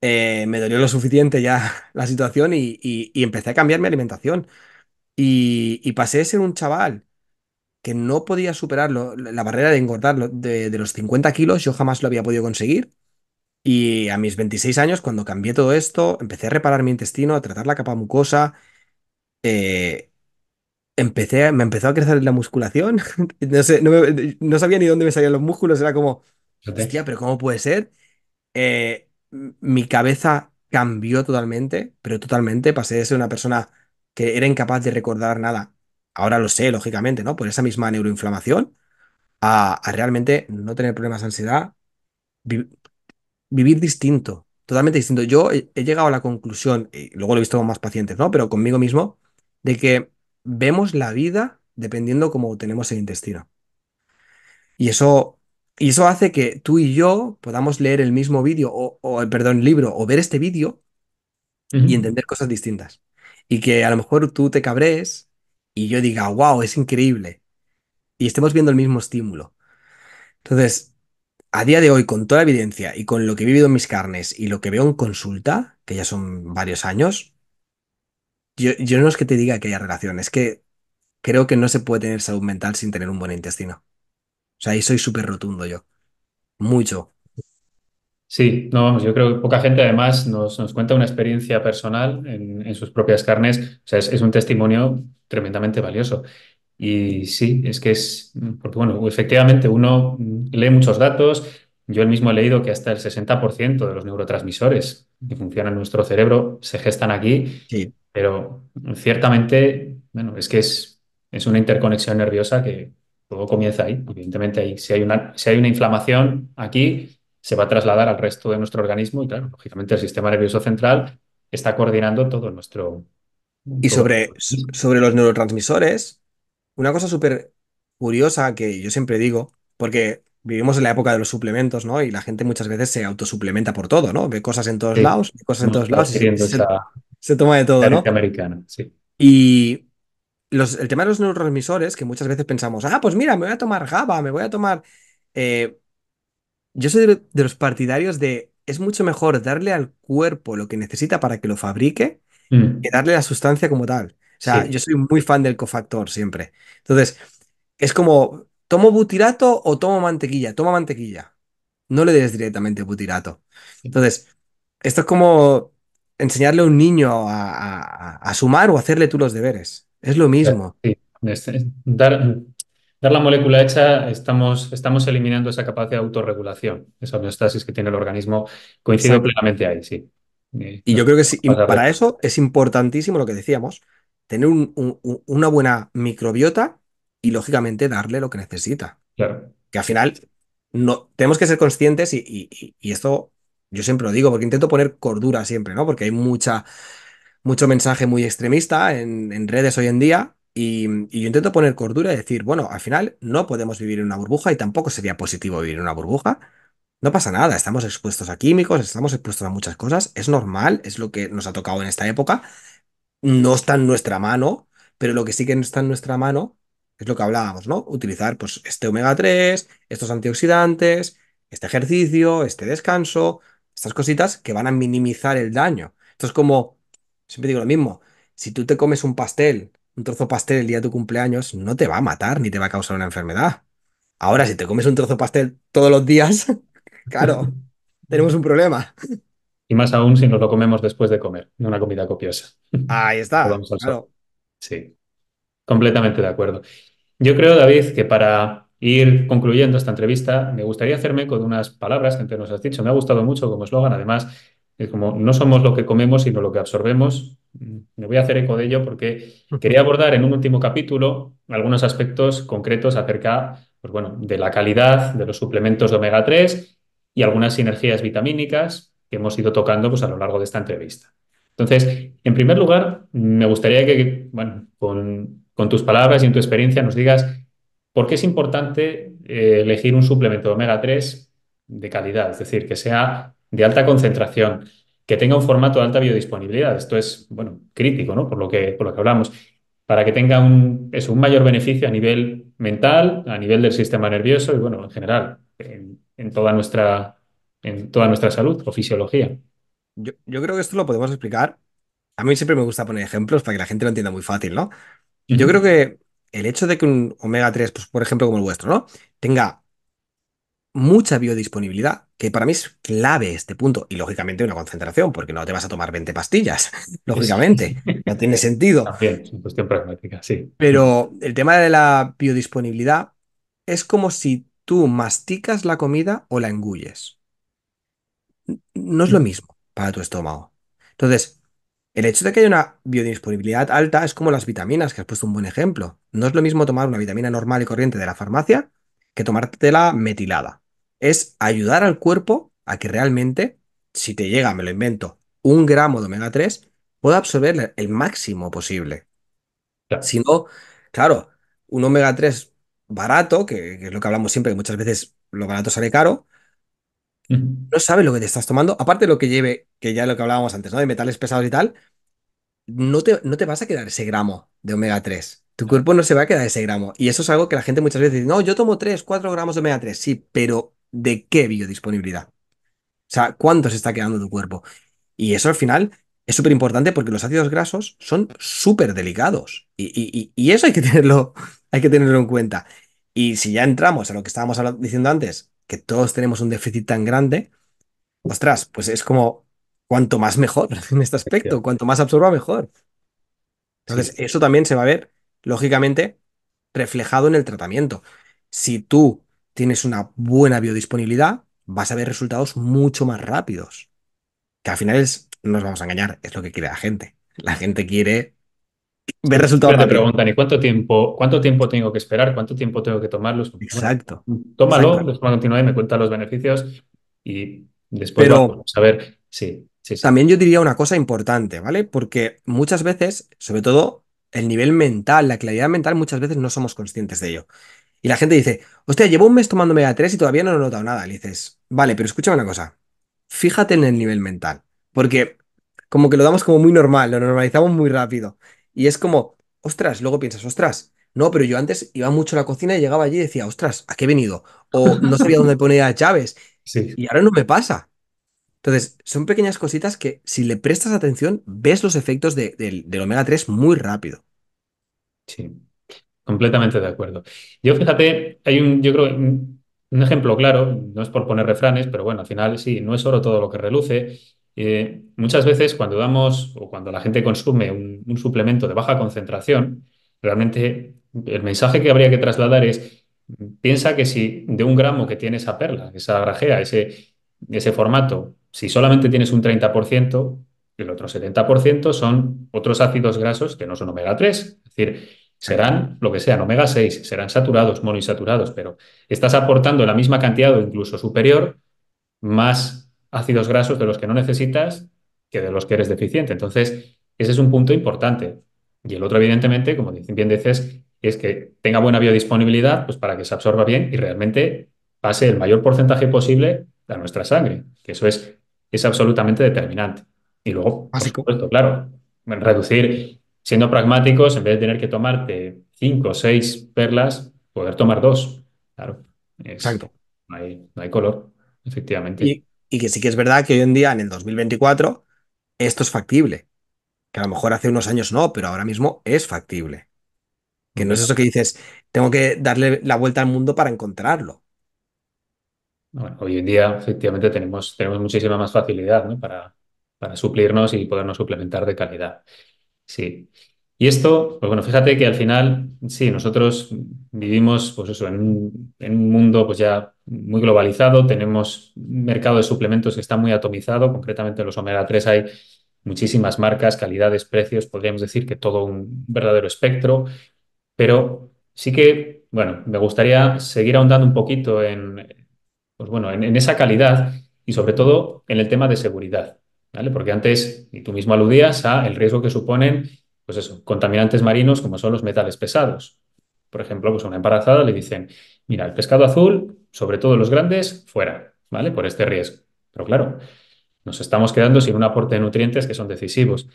eh, me dolió lo suficiente ya (laughs) la situación y, empecé a cambiar mi alimentación. Y, pasé de ser un chaval que no podía superar la barrera de engordar de, de, los 50 kilos, yo jamás lo había podido conseguir, y a mis 26 años, cuando cambié todo esto, empecé a reparar mi intestino, a tratar la capa mucosa, eh, empecé, me empezó a crecer la musculación, (laughs) no, sé, no, sabía ni dónde me salían los músculos, era como, hostia, pero ¿cómo puede ser? Eh, mi cabeza cambió totalmente, pero totalmente, pasé de ser una persona que era incapaz de recordar nada, ahora lo sé, lógicamente, ¿no? Por esa misma neuroinflamación, a, a realmente no tener problemas de ansiedad vivir distinto, totalmente distinto. Yo he, llegado a la conclusión, y luego lo he visto con más pacientes, ¿no? Pero conmigo mismo, de que vemos la vida dependiendo cómo tenemos el intestino. Y eso, y eso hace que tú y yo podamos leer el mismo vídeo, o, el perdón, libro, o ver este vídeo y entender cosas distintas. Y que a lo mejor tú te cabrees y yo diga, wow, es increíble. Y estemos viendo el mismo estímulo. Entonces, a día de hoy, con toda evidencia y con lo que he vivido en mis carnes y lo que veo en consulta, que ya son varios años, yo, no es que te diga que haya relación, es que creo que no se puede tener salud mental sin tener un buen intestino. O sea, ahí soy súper rotundo yo. Mucho. Sí, no, vamos, yo creo que poca gente además nos, cuenta una experiencia personal en, sus propias carnes. O sea, es un testimonio tremendamente valioso. Y sí, es que es, porque bueno, efectivamente uno lee muchos datos, yo el mismo he leído que hasta el 60% de los neurotransmisores que funcionan en nuestro cerebro se gestan aquí, pero ciertamente, bueno, es que es, una interconexión nerviosa que todo comienza ahí, evidentemente ahí, si hay una, si hay una inflamación aquí, se va a trasladar al resto de nuestro organismo y claro, lógicamente el sistema nervioso central está coordinando todo nuestro... y sobre, sobre los neurotransmisores, una cosa súper curiosa que yo siempre digo, porque vivimos en la época de los suplementos, ¿no? Y la gente muchas veces se autosuplementa por todo, ¿no? Ve cosas en todos lados, cosas en todos lados se, toma de todo, ¿no? Americana, sí. Y el tema de los neurotransmisores, que muchas veces pensamos, ah, pues mira, me voy a tomar GABA, me voy a tomar... Eh, yo soy de, los partidarios de, es mucho mejor darle al cuerpo lo que necesita para que lo fabrique mm. que darle la sustancia como tal. O sea, yo soy muy fan del cofactor siempre. Entonces, es como, ¿tomo butirato o tomo mantequilla? Toma mantequilla. No le des directamente butirato. Entonces, esto es como enseñarle a un niño a, sumar o hacerle tú los deberes. Es lo mismo. Dar, dar la molécula hecha, estamos, estamos eliminando esa capacidad de autorregulación, esa homeostasis que tiene el organismo. Coincido plenamente ahí, sí. Eh, y, yo creo que sí, para eso es importantísimo lo que decíamos, tener un, una buena microbiota y lógicamente darle lo que necesita. Que al final no, tenemos que ser conscientes y, esto yo siempre lo digo porque intento poner cordura siempre, ¿no? Porque hay mucha, mucho mensaje muy extremista en, redes hoy en día y, y, yo intento poner cordura y decir, bueno, al final no podemos vivir en una burbuja y tampoco sería positivo vivir en una burbuja. No pasa nada, estamos expuestos a químicos, estamos expuestos a muchas cosas, es normal, es lo que nos ha tocado en esta época, no está en nuestra mano, pero lo que sí que está en nuestra mano es lo que hablábamos, ¿no? Utilizar pues este omega 3, estos antioxidantes, este ejercicio, este descanso, estas cositas que van a minimizar el daño. Esto es como, siempre digo lo mismo, si tú te comes un pastel, un trozo pastel el día de tu cumpleaños, no te va a matar ni te va a causar una enfermedad. Ahora, si te comes un trozo pastel todos los días, (laughs) claro, (laughs) tenemos un problema más aún si nos lo comemos después de comer, de una comida copiosa. Ahí está. (laughs) claro. Sí, completamente de acuerdo. Yo creo, David, que para ir concluyendo esta entrevista, me gustaría hacerme con unas palabras que antes nos has dicho. Me ha gustado mucho como eslogan, además, es como no somos lo que comemos, sino lo que absorbemos. Mm, me voy a hacer eco de ello porque quería abordar en un último capítulo algunos aspectos concretos acerca pues bueno, de la calidad de los suplementos de omega 3 y algunas sinergias vitamínicas hemos ido tocando pues, a lo largo de esta entrevista. Entonces, en primer lugar, me gustaría que, bueno, con, tus palabras y en tu experiencia nos digas por qué es importante eh, elegir un suplemento de omega 3 de calidad, es decir, que sea de alta concentración, que tenga un formato de alta biodisponibilidad. Esto es, bueno, crítico, ¿no? Por lo que, por lo que hablamos. Para que tenga un, un mayor beneficio a nivel mental, a nivel del sistema nervioso y, bueno, en general, en toda nuestra en toda nuestra salud o fisiología. Yo, creo que esto lo podemos explicar. A mí siempre me gusta poner ejemplos para que la gente lo entienda muy fácil, ¿no? Yo creo que el hecho de que un omega 3, pues, por ejemplo, como el vuestro, ¿no? Tenga mucha biodisponibilidad, que para mí es clave este punto, y lógicamente una concentración, porque no te vas a tomar 20 pastillas, (laughs) lógicamente, (laughs) no tiene sentido. es una cuestión pragmática, sí. Pero el tema de la biodisponibilidad es como si tú masticas la comida o la engulles no es lo mismo para tu estómago. Entonces, el hecho de que haya una biodisponibilidad alta es como las vitaminas, que has puesto un buen ejemplo. No es lo mismo tomar una vitamina normal y corriente de la farmacia que la metilada. Es ayudar al cuerpo a que realmente, si te llega, me lo invento, un gramo de omega 3, pueda absorber el máximo posible. Si no, claro, un omega 3 barato, que, que, es lo que hablamos siempre, que muchas veces lo barato sale caro, no sabes lo que te estás tomando, aparte de lo que lleve, que ya lo que hablábamos antes, ¿no? De metales pesados y tal, no te, no te vas a quedar ese gramo de omega 3. Tu cuerpo no se va a quedar ese gramo. Y eso es algo que la gente muchas veces dice, no, yo tomo 3, 4 gramos de omega 3. Sí, pero ¿de qué biodisponibilidad? O sea, ¿cuánto se está quedando tu cuerpo? Y eso al final es súper importante porque los ácidos grasos son súper delicados. Y, y, eso hay que, tenerlo, (laughs) hay que tenerlo en cuenta. Y si ya entramos a lo que estábamos diciendo antes, que todos tenemos un déficit tan grande, ostras, pues es como cuanto más mejor (laughs) en este aspecto, cuanto más absorba mejor. Entonces, eso también se va a ver, lógicamente, reflejado en el tratamiento. Si tú tienes una buena biodisponibilidad, vas a ver resultados mucho más rápidos. Que al final es, no nos vamos a engañar, es lo que quiere la gente. La gente quiere me resultados. Pero te preguntan, ¿y cuánto tiempo, cuánto tiempo tengo que esperar? ¿Cuánto tiempo tengo que tomarlos? Pues, Exacto. tómalo, los Toma y me cuenta los beneficios y después Pero, vamos a ver. Sí, sí, También yo diría una cosa importante, ¿vale? Porque muchas veces, sobre todo el nivel mental, la claridad mental, muchas veces no somos conscientes de ello. Y la gente dice, hostia, llevo un mes tomando mega 3 y todavía no he notado nada. Le dices, vale, pero escúchame una cosa. Fíjate en el nivel mental. Porque como que lo damos como muy normal, lo normalizamos muy rápido. Y es como, ostras, luego piensas, ostras, no, pero yo antes iba mucho a la cocina y llegaba allí y decía, ostras, ¿a qué he venido? O no sabía dónde ponía las (laughs) llaves. Y ahora no me pasa. Entonces, son pequeñas cositas que si le prestas atención, ves los efectos de, del omega 3 muy rápido. Sí, completamente de acuerdo. Yo fíjate, hay un, yo creo, un ejemplo claro, no es por poner refranes, pero bueno, al final sí, no es oro todo lo que reluce. Eh, muchas veces cuando damos o cuando la gente consume un, suplemento de baja concentración, realmente el mensaje que habría que trasladar es, piensa que si de un gramo que tiene esa perla, esa grajea, ese, ese formato, si solamente tienes un 30%, el otro 70% son otros ácidos grasos que no son omega 3, es decir, serán lo que sean, omega 6, serán saturados, monoinsaturados, pero estás aportando la misma cantidad o incluso superior, más ácidos grasos de los que no necesitas que de los que eres deficiente. Entonces, ese es un punto importante. Y el otro, evidentemente, como bien dices, es que tenga buena biodisponibilidad pues, para que se absorba bien y realmente pase el mayor porcentaje posible a nuestra sangre, que eso es, es absolutamente determinante. Y luego, por claro, reducir, siendo pragmáticos, en vez de tener que tomarte cinco o seis perlas, poder tomar dos. Claro. Exacto. No hay, no hay color, efectivamente. Y, y que sí que es verdad que hoy en día, en el 2024, esto es factible. Que a lo mejor hace unos años no, pero ahora mismo es factible. Que no es eso que dices, tengo que darle la vuelta al mundo para encontrarlo. hoy en día, efectivamente, tenemos, tenemos muchísima más facilidad para, para suplirnos y podernos suplementar de calidad. Sí. Y esto, pues bueno, fíjate que al final, sí, nosotros vivimos pues eso, en, un, en un mundo pues ya muy globalizado, tenemos un mercado de suplementos que está muy atomizado, concretamente los omega 3 hay muchísimas marcas, calidades, precios, podríamos decir que todo un verdadero espectro, pero sí que, bueno, me gustaría seguir ahondando un poquito en, pues bueno, en, esa calidad y sobre todo en el tema de seguridad, ¿vale? Porque antes, y tú mismo aludías a el riesgo que suponen, pues eso, contaminantes marinos como son los metales pesados. Por ejemplo, pues a una embarazada le dicen, mira, el pescado azul sobre todo los grandes, fuera, ¿vale? Por este riesgo. Pero claro, nos estamos quedando sin un aporte de nutrientes que son decisivos.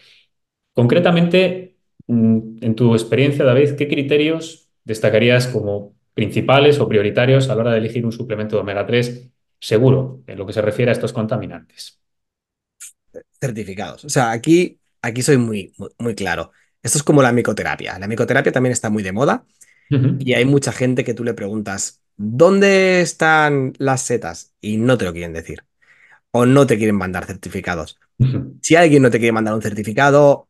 Concretamente, mm, en tu experiencia, David, ¿qué criterios destacarías como principales o prioritarios a la hora de elegir un suplemento de omega 3 seguro en lo que se refiere a estos contaminantes? Certificados. O sea, aquí, aquí soy muy, muy, claro. Esto es como la micoterapia. La micoterapia también está muy de moda y hay mucha gente que tú le preguntas, ¿dónde están las setas? Y no te lo quieren decir. O no te quieren mandar certificados. (laughs) Si alguien no te quiere mandar un certificado,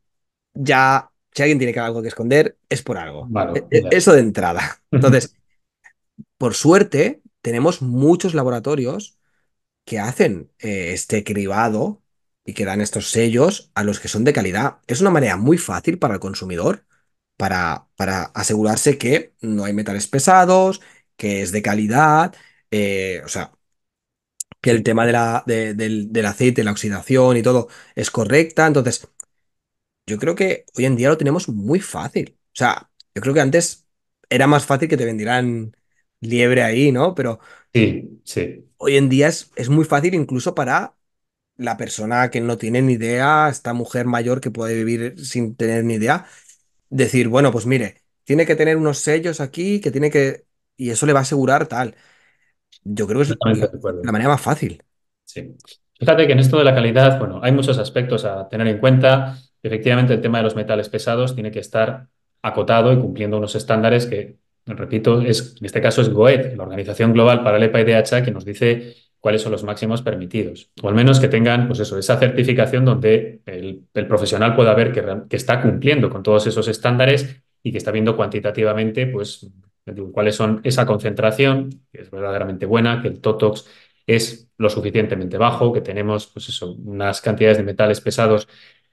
ya, si alguien tiene algo que esconder, es por algo. E-, e-, eso de entrada. (laughs) Entonces, por suerte, tenemos muchos laboratorios que hacen eh, este cribado y que dan estos sellos a los que son de calidad. Es una manera muy fácil para el consumidor para, para asegurarse que no hay metales pesados, que es de calidad, eh, o sea, que el tema de la, del, aceite, la oxidación y todo es correcta. Entonces, yo creo que hoy en día lo tenemos muy fácil. O sea, yo creo que antes era más fácil que te vendieran liebre ahí, ¿no? Pero sí, sí. hoy en día es, es muy fácil incluso para la persona que no tiene ni idea, esta mujer mayor que puede vivir sin tener ni idea, decir, bueno, pues mire, tiene que tener unos sellos aquí, que tiene que y eso le va a asegurar tal. Yo creo que es la manera más fácil. Sí. Fíjate que en esto de la calidad, bueno, hay muchos aspectos a tener en cuenta. Efectivamente, el tema de los metales pesados tiene que estar acotado y cumpliendo unos estándares que, repito, es, en este caso es GOET, la Organización Global para el EPA y DHA, que nos dice cuáles son los máximos permitidos. O al menos que tengan, pues eso, esa certificación donde el, profesional pueda ver que, que, está cumpliendo con todos esos estándares y que está viendo cuantitativamente, pues, cuáles son esa concentración, que es verdaderamente buena, que el Totox es lo suficientemente bajo, que tenemos pues unas cantidades de metales pesados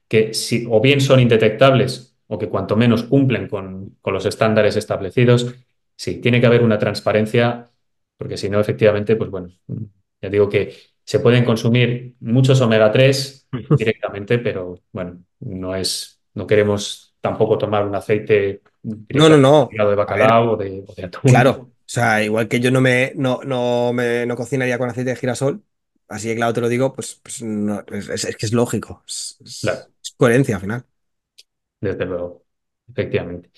que si, o bien son indetectables o que cuanto menos cumplen con, los estándares establecidos. Sí, tiene que haber una transparencia, porque si no, efectivamente, pues bueno, ya digo que se pueden consumir muchos omega 3 (laughs) directamente, pero bueno, no es, no queremos tampoco tomar un aceite no, no, no. Claro. O sea, igual que yo no me, no, cocinaría con aceite de girasol, así que claro, te lo digo, pues, pues es, que es lógico. Es, coherencia al final. Desde luego, efectivamente.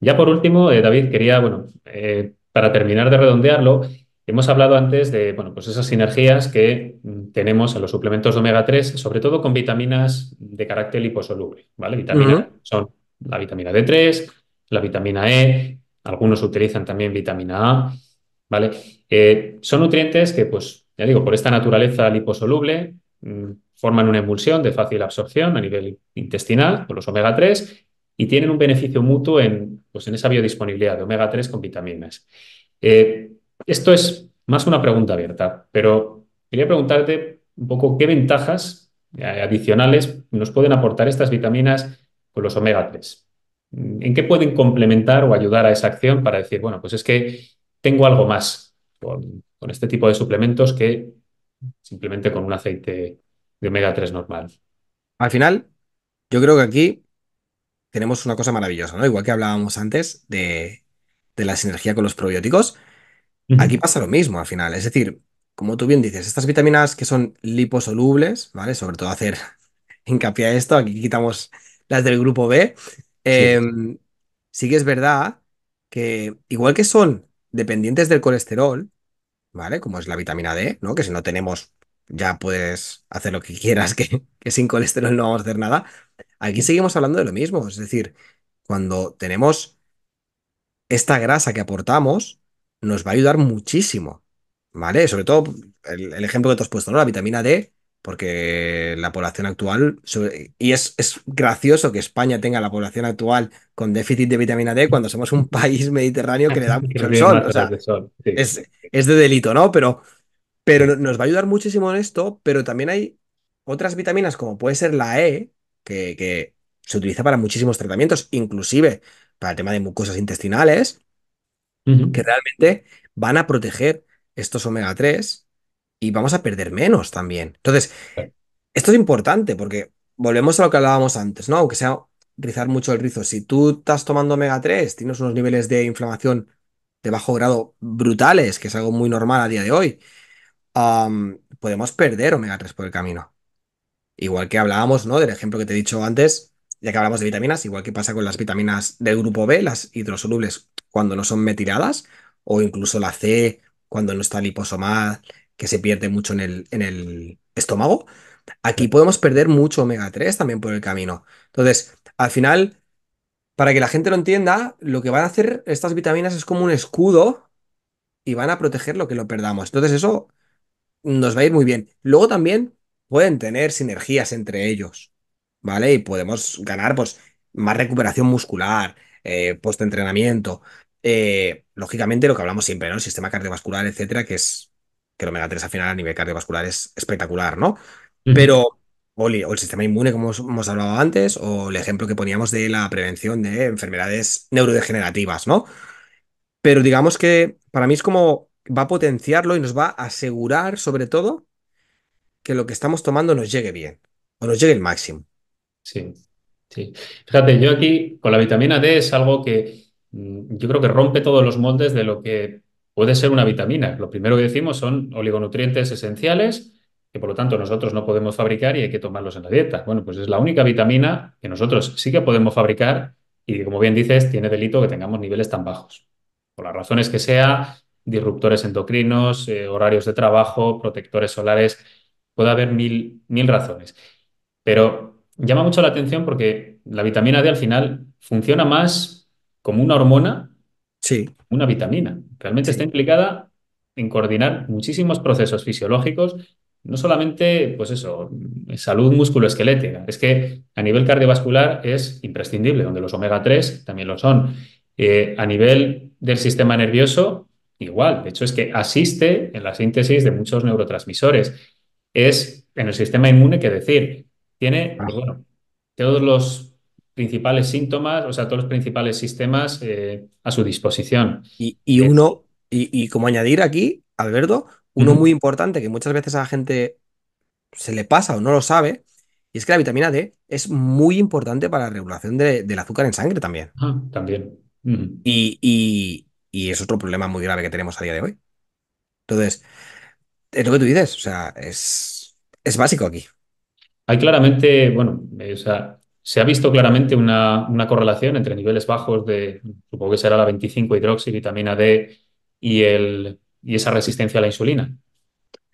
Ya por último, eh, David, quería, bueno, eh, para terminar de redondearlo, Hemos hablado antes de bueno, pues esas sinergias que mm, tenemos en los suplementos de omega 3, sobre todo con vitaminas de carácter liposoluble. ¿vale? Vitaminas son la vitamina D3, la vitamina E, algunos utilizan también vitamina A, ¿vale? Eh, son nutrientes que, pues, ya digo, por esta naturaleza liposoluble, mm, forman una emulsión de fácil absorción a nivel intestinal, con los omega 3, y tienen un beneficio mutuo en, pues, en esa biodisponibilidad de omega 3 con vitaminas. Eh, esto es más una pregunta abierta, pero quería preguntarte un poco qué ventajas eh, adicionales nos pueden aportar estas vitaminas con los omega 3. Mm, ¿En qué pueden complementar o ayudar a esa acción para decir, bueno, pues es que tengo algo más con, este tipo de suplementos que simplemente con un aceite de omega 3 normal? Al final, yo creo que aquí tenemos una cosa maravillosa, ¿no? Igual que hablábamos antes de, la sinergia con los probióticos, aquí pasa lo mismo al final. Es decir, como tú bien dices, estas vitaminas que son liposolubles, ¿vale? Sobre todo hacer (laughs) hincapié a esto, aquí quitamos las del grupo B, Em, sí. que es verdad que, igual que son dependientes del colesterol, ¿vale? Como es la vitamina D, ¿no? Que si no tenemos, ya puedes hacer lo que (laughs) quieras, que, sin colesterol no vamos a hacer nada. Aquí seguimos hablando de lo mismo, es decir, cuando tenemos esta grasa que aportamos, nos va a ayudar muchísimo, ¿vale? Sobre todo el, el ejemplo que te has puesto, ¿no? La vitamina D porque la población actual, y es, gracioso que España tenga la población actual con déficit de vitamina D cuando somos un (laughs) país mediterráneo que le da (laughs) mucho sol. es, de delito, ¿no? Pero, pero nos va a ayudar muchísimo en esto, pero también hay otras vitaminas como puede ser la E, que, se utiliza para muchísimos tratamientos, inclusive para el tema de mucosas intestinales, que realmente van a proteger estos omega 3 y vamos a perder menos también. Entonces, esto es importante porque volvemos a lo que hablábamos antes, ¿no? Aunque sea rizar mucho el rizo, si tú estás tomando omega 3, tienes unos niveles de inflamación de bajo grado brutales, que es algo muy normal a día de hoy, podemos perder omega 3 por el camino. Igual que hablábamos, ¿no? Del ejemplo que te he dicho antes, ya que hablamos de vitaminas, igual que pasa con las vitaminas del grupo B, las hidrosolubles, cuando no son metiladas, o incluso la C, cuando no está liposomal que se pierde mucho en el, en el estómago, aquí podemos perder mucho omega 3 también por el camino. Entonces, al final, para que la gente lo entienda, lo que van a hacer estas vitaminas es como un escudo y van a proteger lo que lo perdamos. Entonces, eso nos va a ir muy bien. Luego también pueden tener sinergias entre ellos, ¿vale? Y podemos ganar, pues, más recuperación muscular, eh, post-entrenamiento. Eh, lógicamente, lo que hablamos siempre, ¿no? El sistema cardiovascular, etcétera, que es que el omega 3 al final a nivel cardiovascular es espectacular, ¿no? Pero o, el sistema inmune, como hemos hablado antes, o el ejemplo que poníamos de la prevención de enfermedades neurodegenerativas, ¿no? Pero digamos que para mí es como va a potenciarlo y nos va a asegurar, sobre todo, que lo que estamos tomando nos llegue bien o nos llegue el máximo. Sí, sí. Fíjate, yo aquí con la vitamina D es algo que mm, yo creo que rompe todos los moldes de lo que puede ser una vitamina. Lo primero que decimos son oligonutrientes esenciales que por lo tanto nosotros no podemos fabricar y hay que tomarlos en la dieta. Bueno, pues es la única vitamina que nosotros sí que podemos fabricar y como bien dices, tiene delito que tengamos niveles tan bajos. Por las razones que sea, disruptores endocrinos, eh, horarios de trabajo, protectores solares, puede haber mil, mil razones. Pero llama mucho la atención porque la vitamina D al final funciona más como una hormona sí una vitamina. Realmente está implicada en coordinar muchísimos procesos fisiológicos, no solamente, pues eso, salud musculoesquelética, es que a nivel cardiovascular es imprescindible, donde los omega 3 también lo son. Eh, a nivel del sistema nervioso, igual, de hecho es que asiste en la síntesis de muchos neurotransmisores. Es en el sistema inmune que decir, tiene, pues todos los principales síntomas, o sea, todos los principales sistemas eh, a su disposición. Y, eh, uno, y, como añadir aquí, Alberto, uno muy importante que muchas veces a la gente se le pasa o no lo sabe, y es que la vitamina D es muy importante para la regulación del azúcar en sangre también. Ah, también. y, es otro problema muy grave que tenemos a día de hoy. Entonces, es lo que tú dices, o sea, es, es básico aquí. Hay claramente, bueno, eh, o sea, se ha visto claramente una, correlación entre niveles bajos de, supongo que será la 25 hidroxivitamina D y, el, y esa resistencia a la insulina.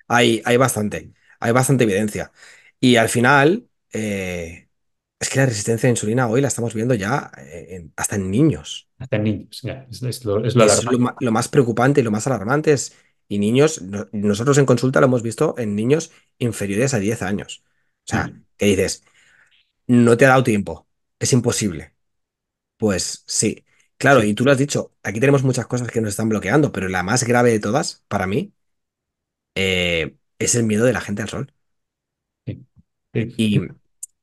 Hay, hay bastante, hay bastante evidencia. Y al final, eh, es que la resistencia a la insulina hoy la estamos viendo ya eh, hasta en niños. Hasta en niños, es, lo, más preocupante y lo más alarmante es, y niños, nosotros en consulta lo hemos visto en niños inferiores a 10 años. O sea, qué dices, no te ha dado tiempo, es imposible. Pues sí, claro, y tú lo has dicho, aquí tenemos muchas cosas que nos están bloqueando, pero la más grave de todas, para mí, eh, es el miedo de la gente al sol.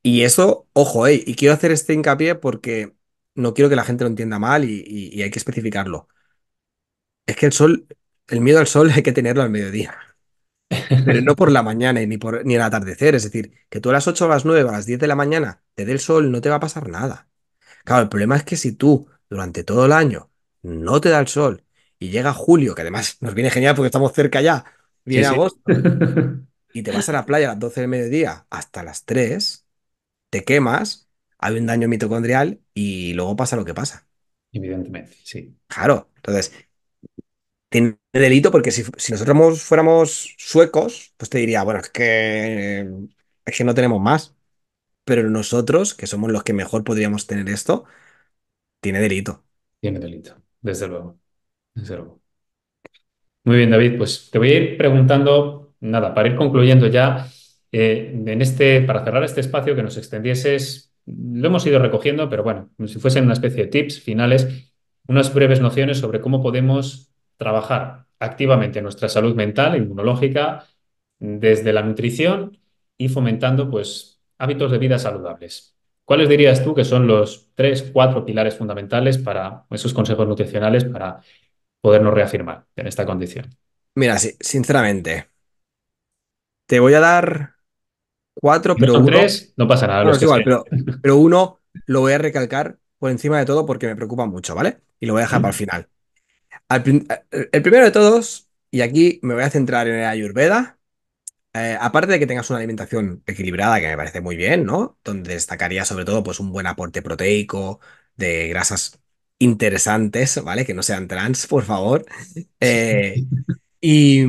Y, eso, ojo, eh, y quiero hacer este hincapié porque no quiero que la gente lo entienda mal y hay que especificarlo. Es que el sol, el miedo al sol (laughs) hay que tenerlo al mediodía. Pero no por la mañana y ni, por, ni el atardecer. Es decir, que tú a las 8, a las 9, a las 10 de la mañana te dé el sol, no te va a pasar nada. Claro, el problema es que si tú durante todo el año no te da el sol y llega julio, que además (laughs) nos viene genial porque estamos cerca ya, viene agosto, (laughs) y te vas a la playa a las 12 del mediodía hasta las 3, te quemas, hay un daño mitocondrial y luego pasa lo que pasa. Evidentemente, sí. Claro, entonces tiene delito porque si, nosotros fuéramos suecos, pues te diría, bueno, es que, es que no tenemos más. Pero nosotros, que somos los que mejor podríamos tener esto, tiene delito. Tiene delito, desde luego. Muy bien, David, pues te voy a ir preguntando, nada, para ir concluyendo ya, eh, en este, para cerrar este espacio que nos extendieses, lo hemos ido recogiendo, pero bueno, si fuesen una especie de tips finales, unas breves nociones sobre cómo podemos trabajar activamente nuestra salud mental, inmunológica, desde la nutrición y fomentando pues, hábitos de vida saludables. ¿Cuáles dirías tú que son los tres, cuatro pilares fundamentales para esos consejos nutricionales para podernos reafirmar en esta condición? Mira, sinceramente, te voy a dar cuatro, pero uno... tres, no pasa nada. (laughs) pero, uno lo voy a recalcar por encima de todo porque me preocupa mucho, ¿vale? Y lo voy a dejar para el final. Eh, el primero de todos, y aquí me voy a centrar en la Ayurveda, eh, aparte de que tengas una alimentación equilibrada, que me parece muy bien, ¿no? Donde destacaría sobre todo pues, un buen aporte proteico, de grasas interesantes, ¿vale? Que no sean trans, por favor. Eh, y,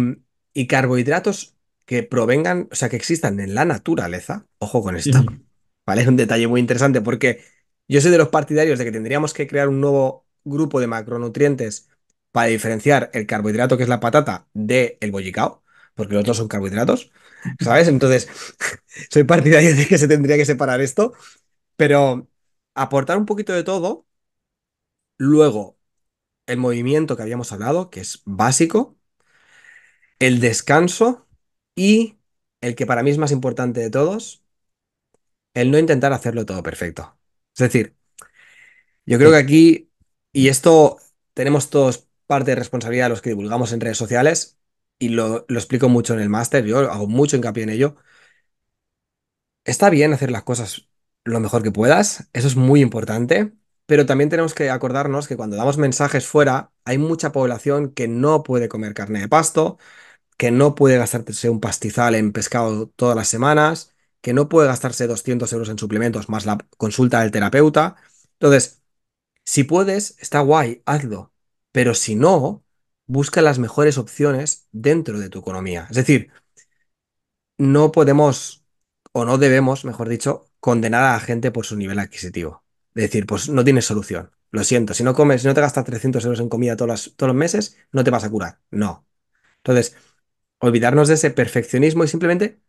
y, carbohidratos que provengan, o sea, que existan en la naturaleza. Ojo con esto, ¿vale? Es un detalle muy interesante porque yo soy de los partidarios de que tendríamos que crear un nuevo grupo de macronutrientes para diferenciar el carbohidrato que es la patata del el bollicao, porque los dos son carbohidratos, ¿sabes? Entonces, (laughs) soy partidario de que se tendría que separar esto, pero aportar un poquito de todo, luego el movimiento que habíamos hablado, que es básico, el descanso y el que para mí es más importante de todos, el no intentar hacerlo todo perfecto. Es decir, yo creo que aquí, y esto tenemos todos parte de responsabilidad de los que divulgamos en redes sociales, y lo, explico mucho en el máster, yo hago mucho hincapié en ello. Está bien hacer las cosas lo mejor que puedas, eso es muy importante, pero también tenemos que acordarnos que cuando damos mensajes fuera, hay mucha población que no puede comer carne de pasto, que no puede gastarse un pastizal en pescado todas las semanas, que no puede gastarse 200 euros en suplementos más la consulta del terapeuta. Entonces, si puedes, está guay, hazlo. Pero si no, busca las mejores opciones dentro de tu economía. Es decir, no podemos o no debemos, mejor dicho, condenar a la gente por su nivel adquisitivo. Es decir, pues no tienes solución. Lo siento, si no comes, si no te gastas 300 euros en comida todos los, todos los meses, no te vas a curar. No. Entonces, olvidarnos de ese perfeccionismo y simplemente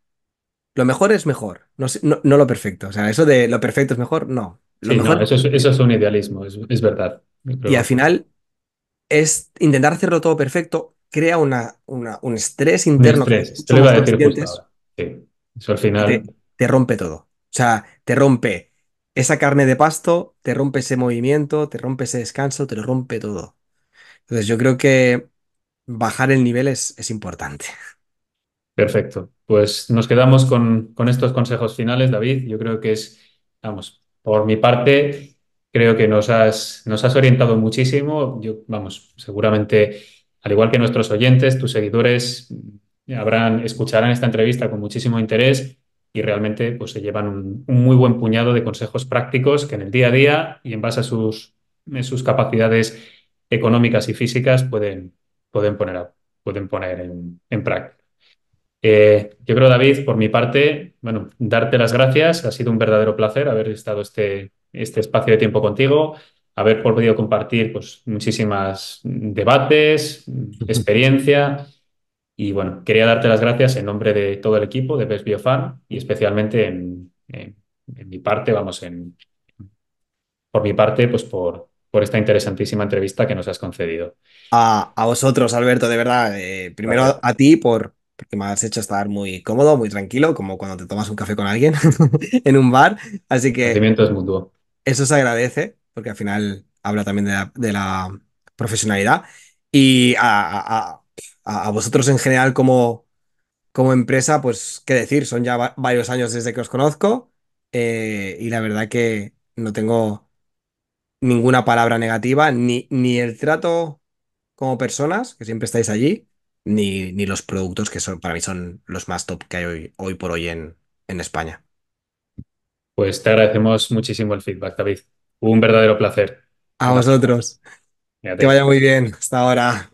lo mejor es mejor, no, no, lo perfecto. O sea, eso de lo perfecto es mejor, no. eso, es, un idealismo, es, verdad. Y al final, es intentar hacerlo todo perfecto, crea una, un estrés interno. te al final. Te, rompe todo. O sea, te rompe esa carne de pasto, te rompe ese movimiento, te rompe ese descanso, te rompe todo. Entonces yo creo que bajar el nivel es, importante. Perfecto. Pues nos quedamos con, con, estos consejos finales, David. Yo creo que es, vamos, por mi parte, Creo que nos has, nos has orientado muchísimo. Yo, vamos, seguramente, al igual que nuestros oyentes, tus seguidores mm, habrán, escucharán esta entrevista con muchísimo interés y realmente pues, se llevan un, muy buen puñado de consejos prácticos que en el día a día y en base a sus, sus capacidades económicas y físicas pueden, pueden poner, pueden poner en, práctica. Eh, yo creo, David, por mi parte, bueno, darte las gracias. Ha sido un verdadero placer haber estado este, este espacio de tiempo contigo, haber podido compartir pues, muchísimas debates, experiencia. Y bueno, quería darte las gracias en nombre de todo el equipo de Best Biofan y especialmente en, mi parte, vamos, en, por mi parte, pues por, por esta interesantísima entrevista que nos has concedido. A, vosotros, Alberto, de verdad. Eh, primero a ti por, porque me has hecho estar muy cómodo, muy tranquilo, como cuando te tomas un café con alguien (laughs) en un bar. Así que. es mutuo. Eso se agradece, porque al final habla también de la, profesionalidad. Y a, vosotros en general como, como empresa, pues qué decir, son ya varios años desde que os conozco eh, y la verdad que no tengo ninguna palabra negativa, ni, ni el trato como personas, que siempre estáis allí, ni, ni los productos que son, para mí son los más top que hay hoy, hoy por hoy en, en España. Pues te agradecemos muchísimo el feedback, David. Un verdadero placer. A vosotros. Que vaya muy bien. Hasta ahora.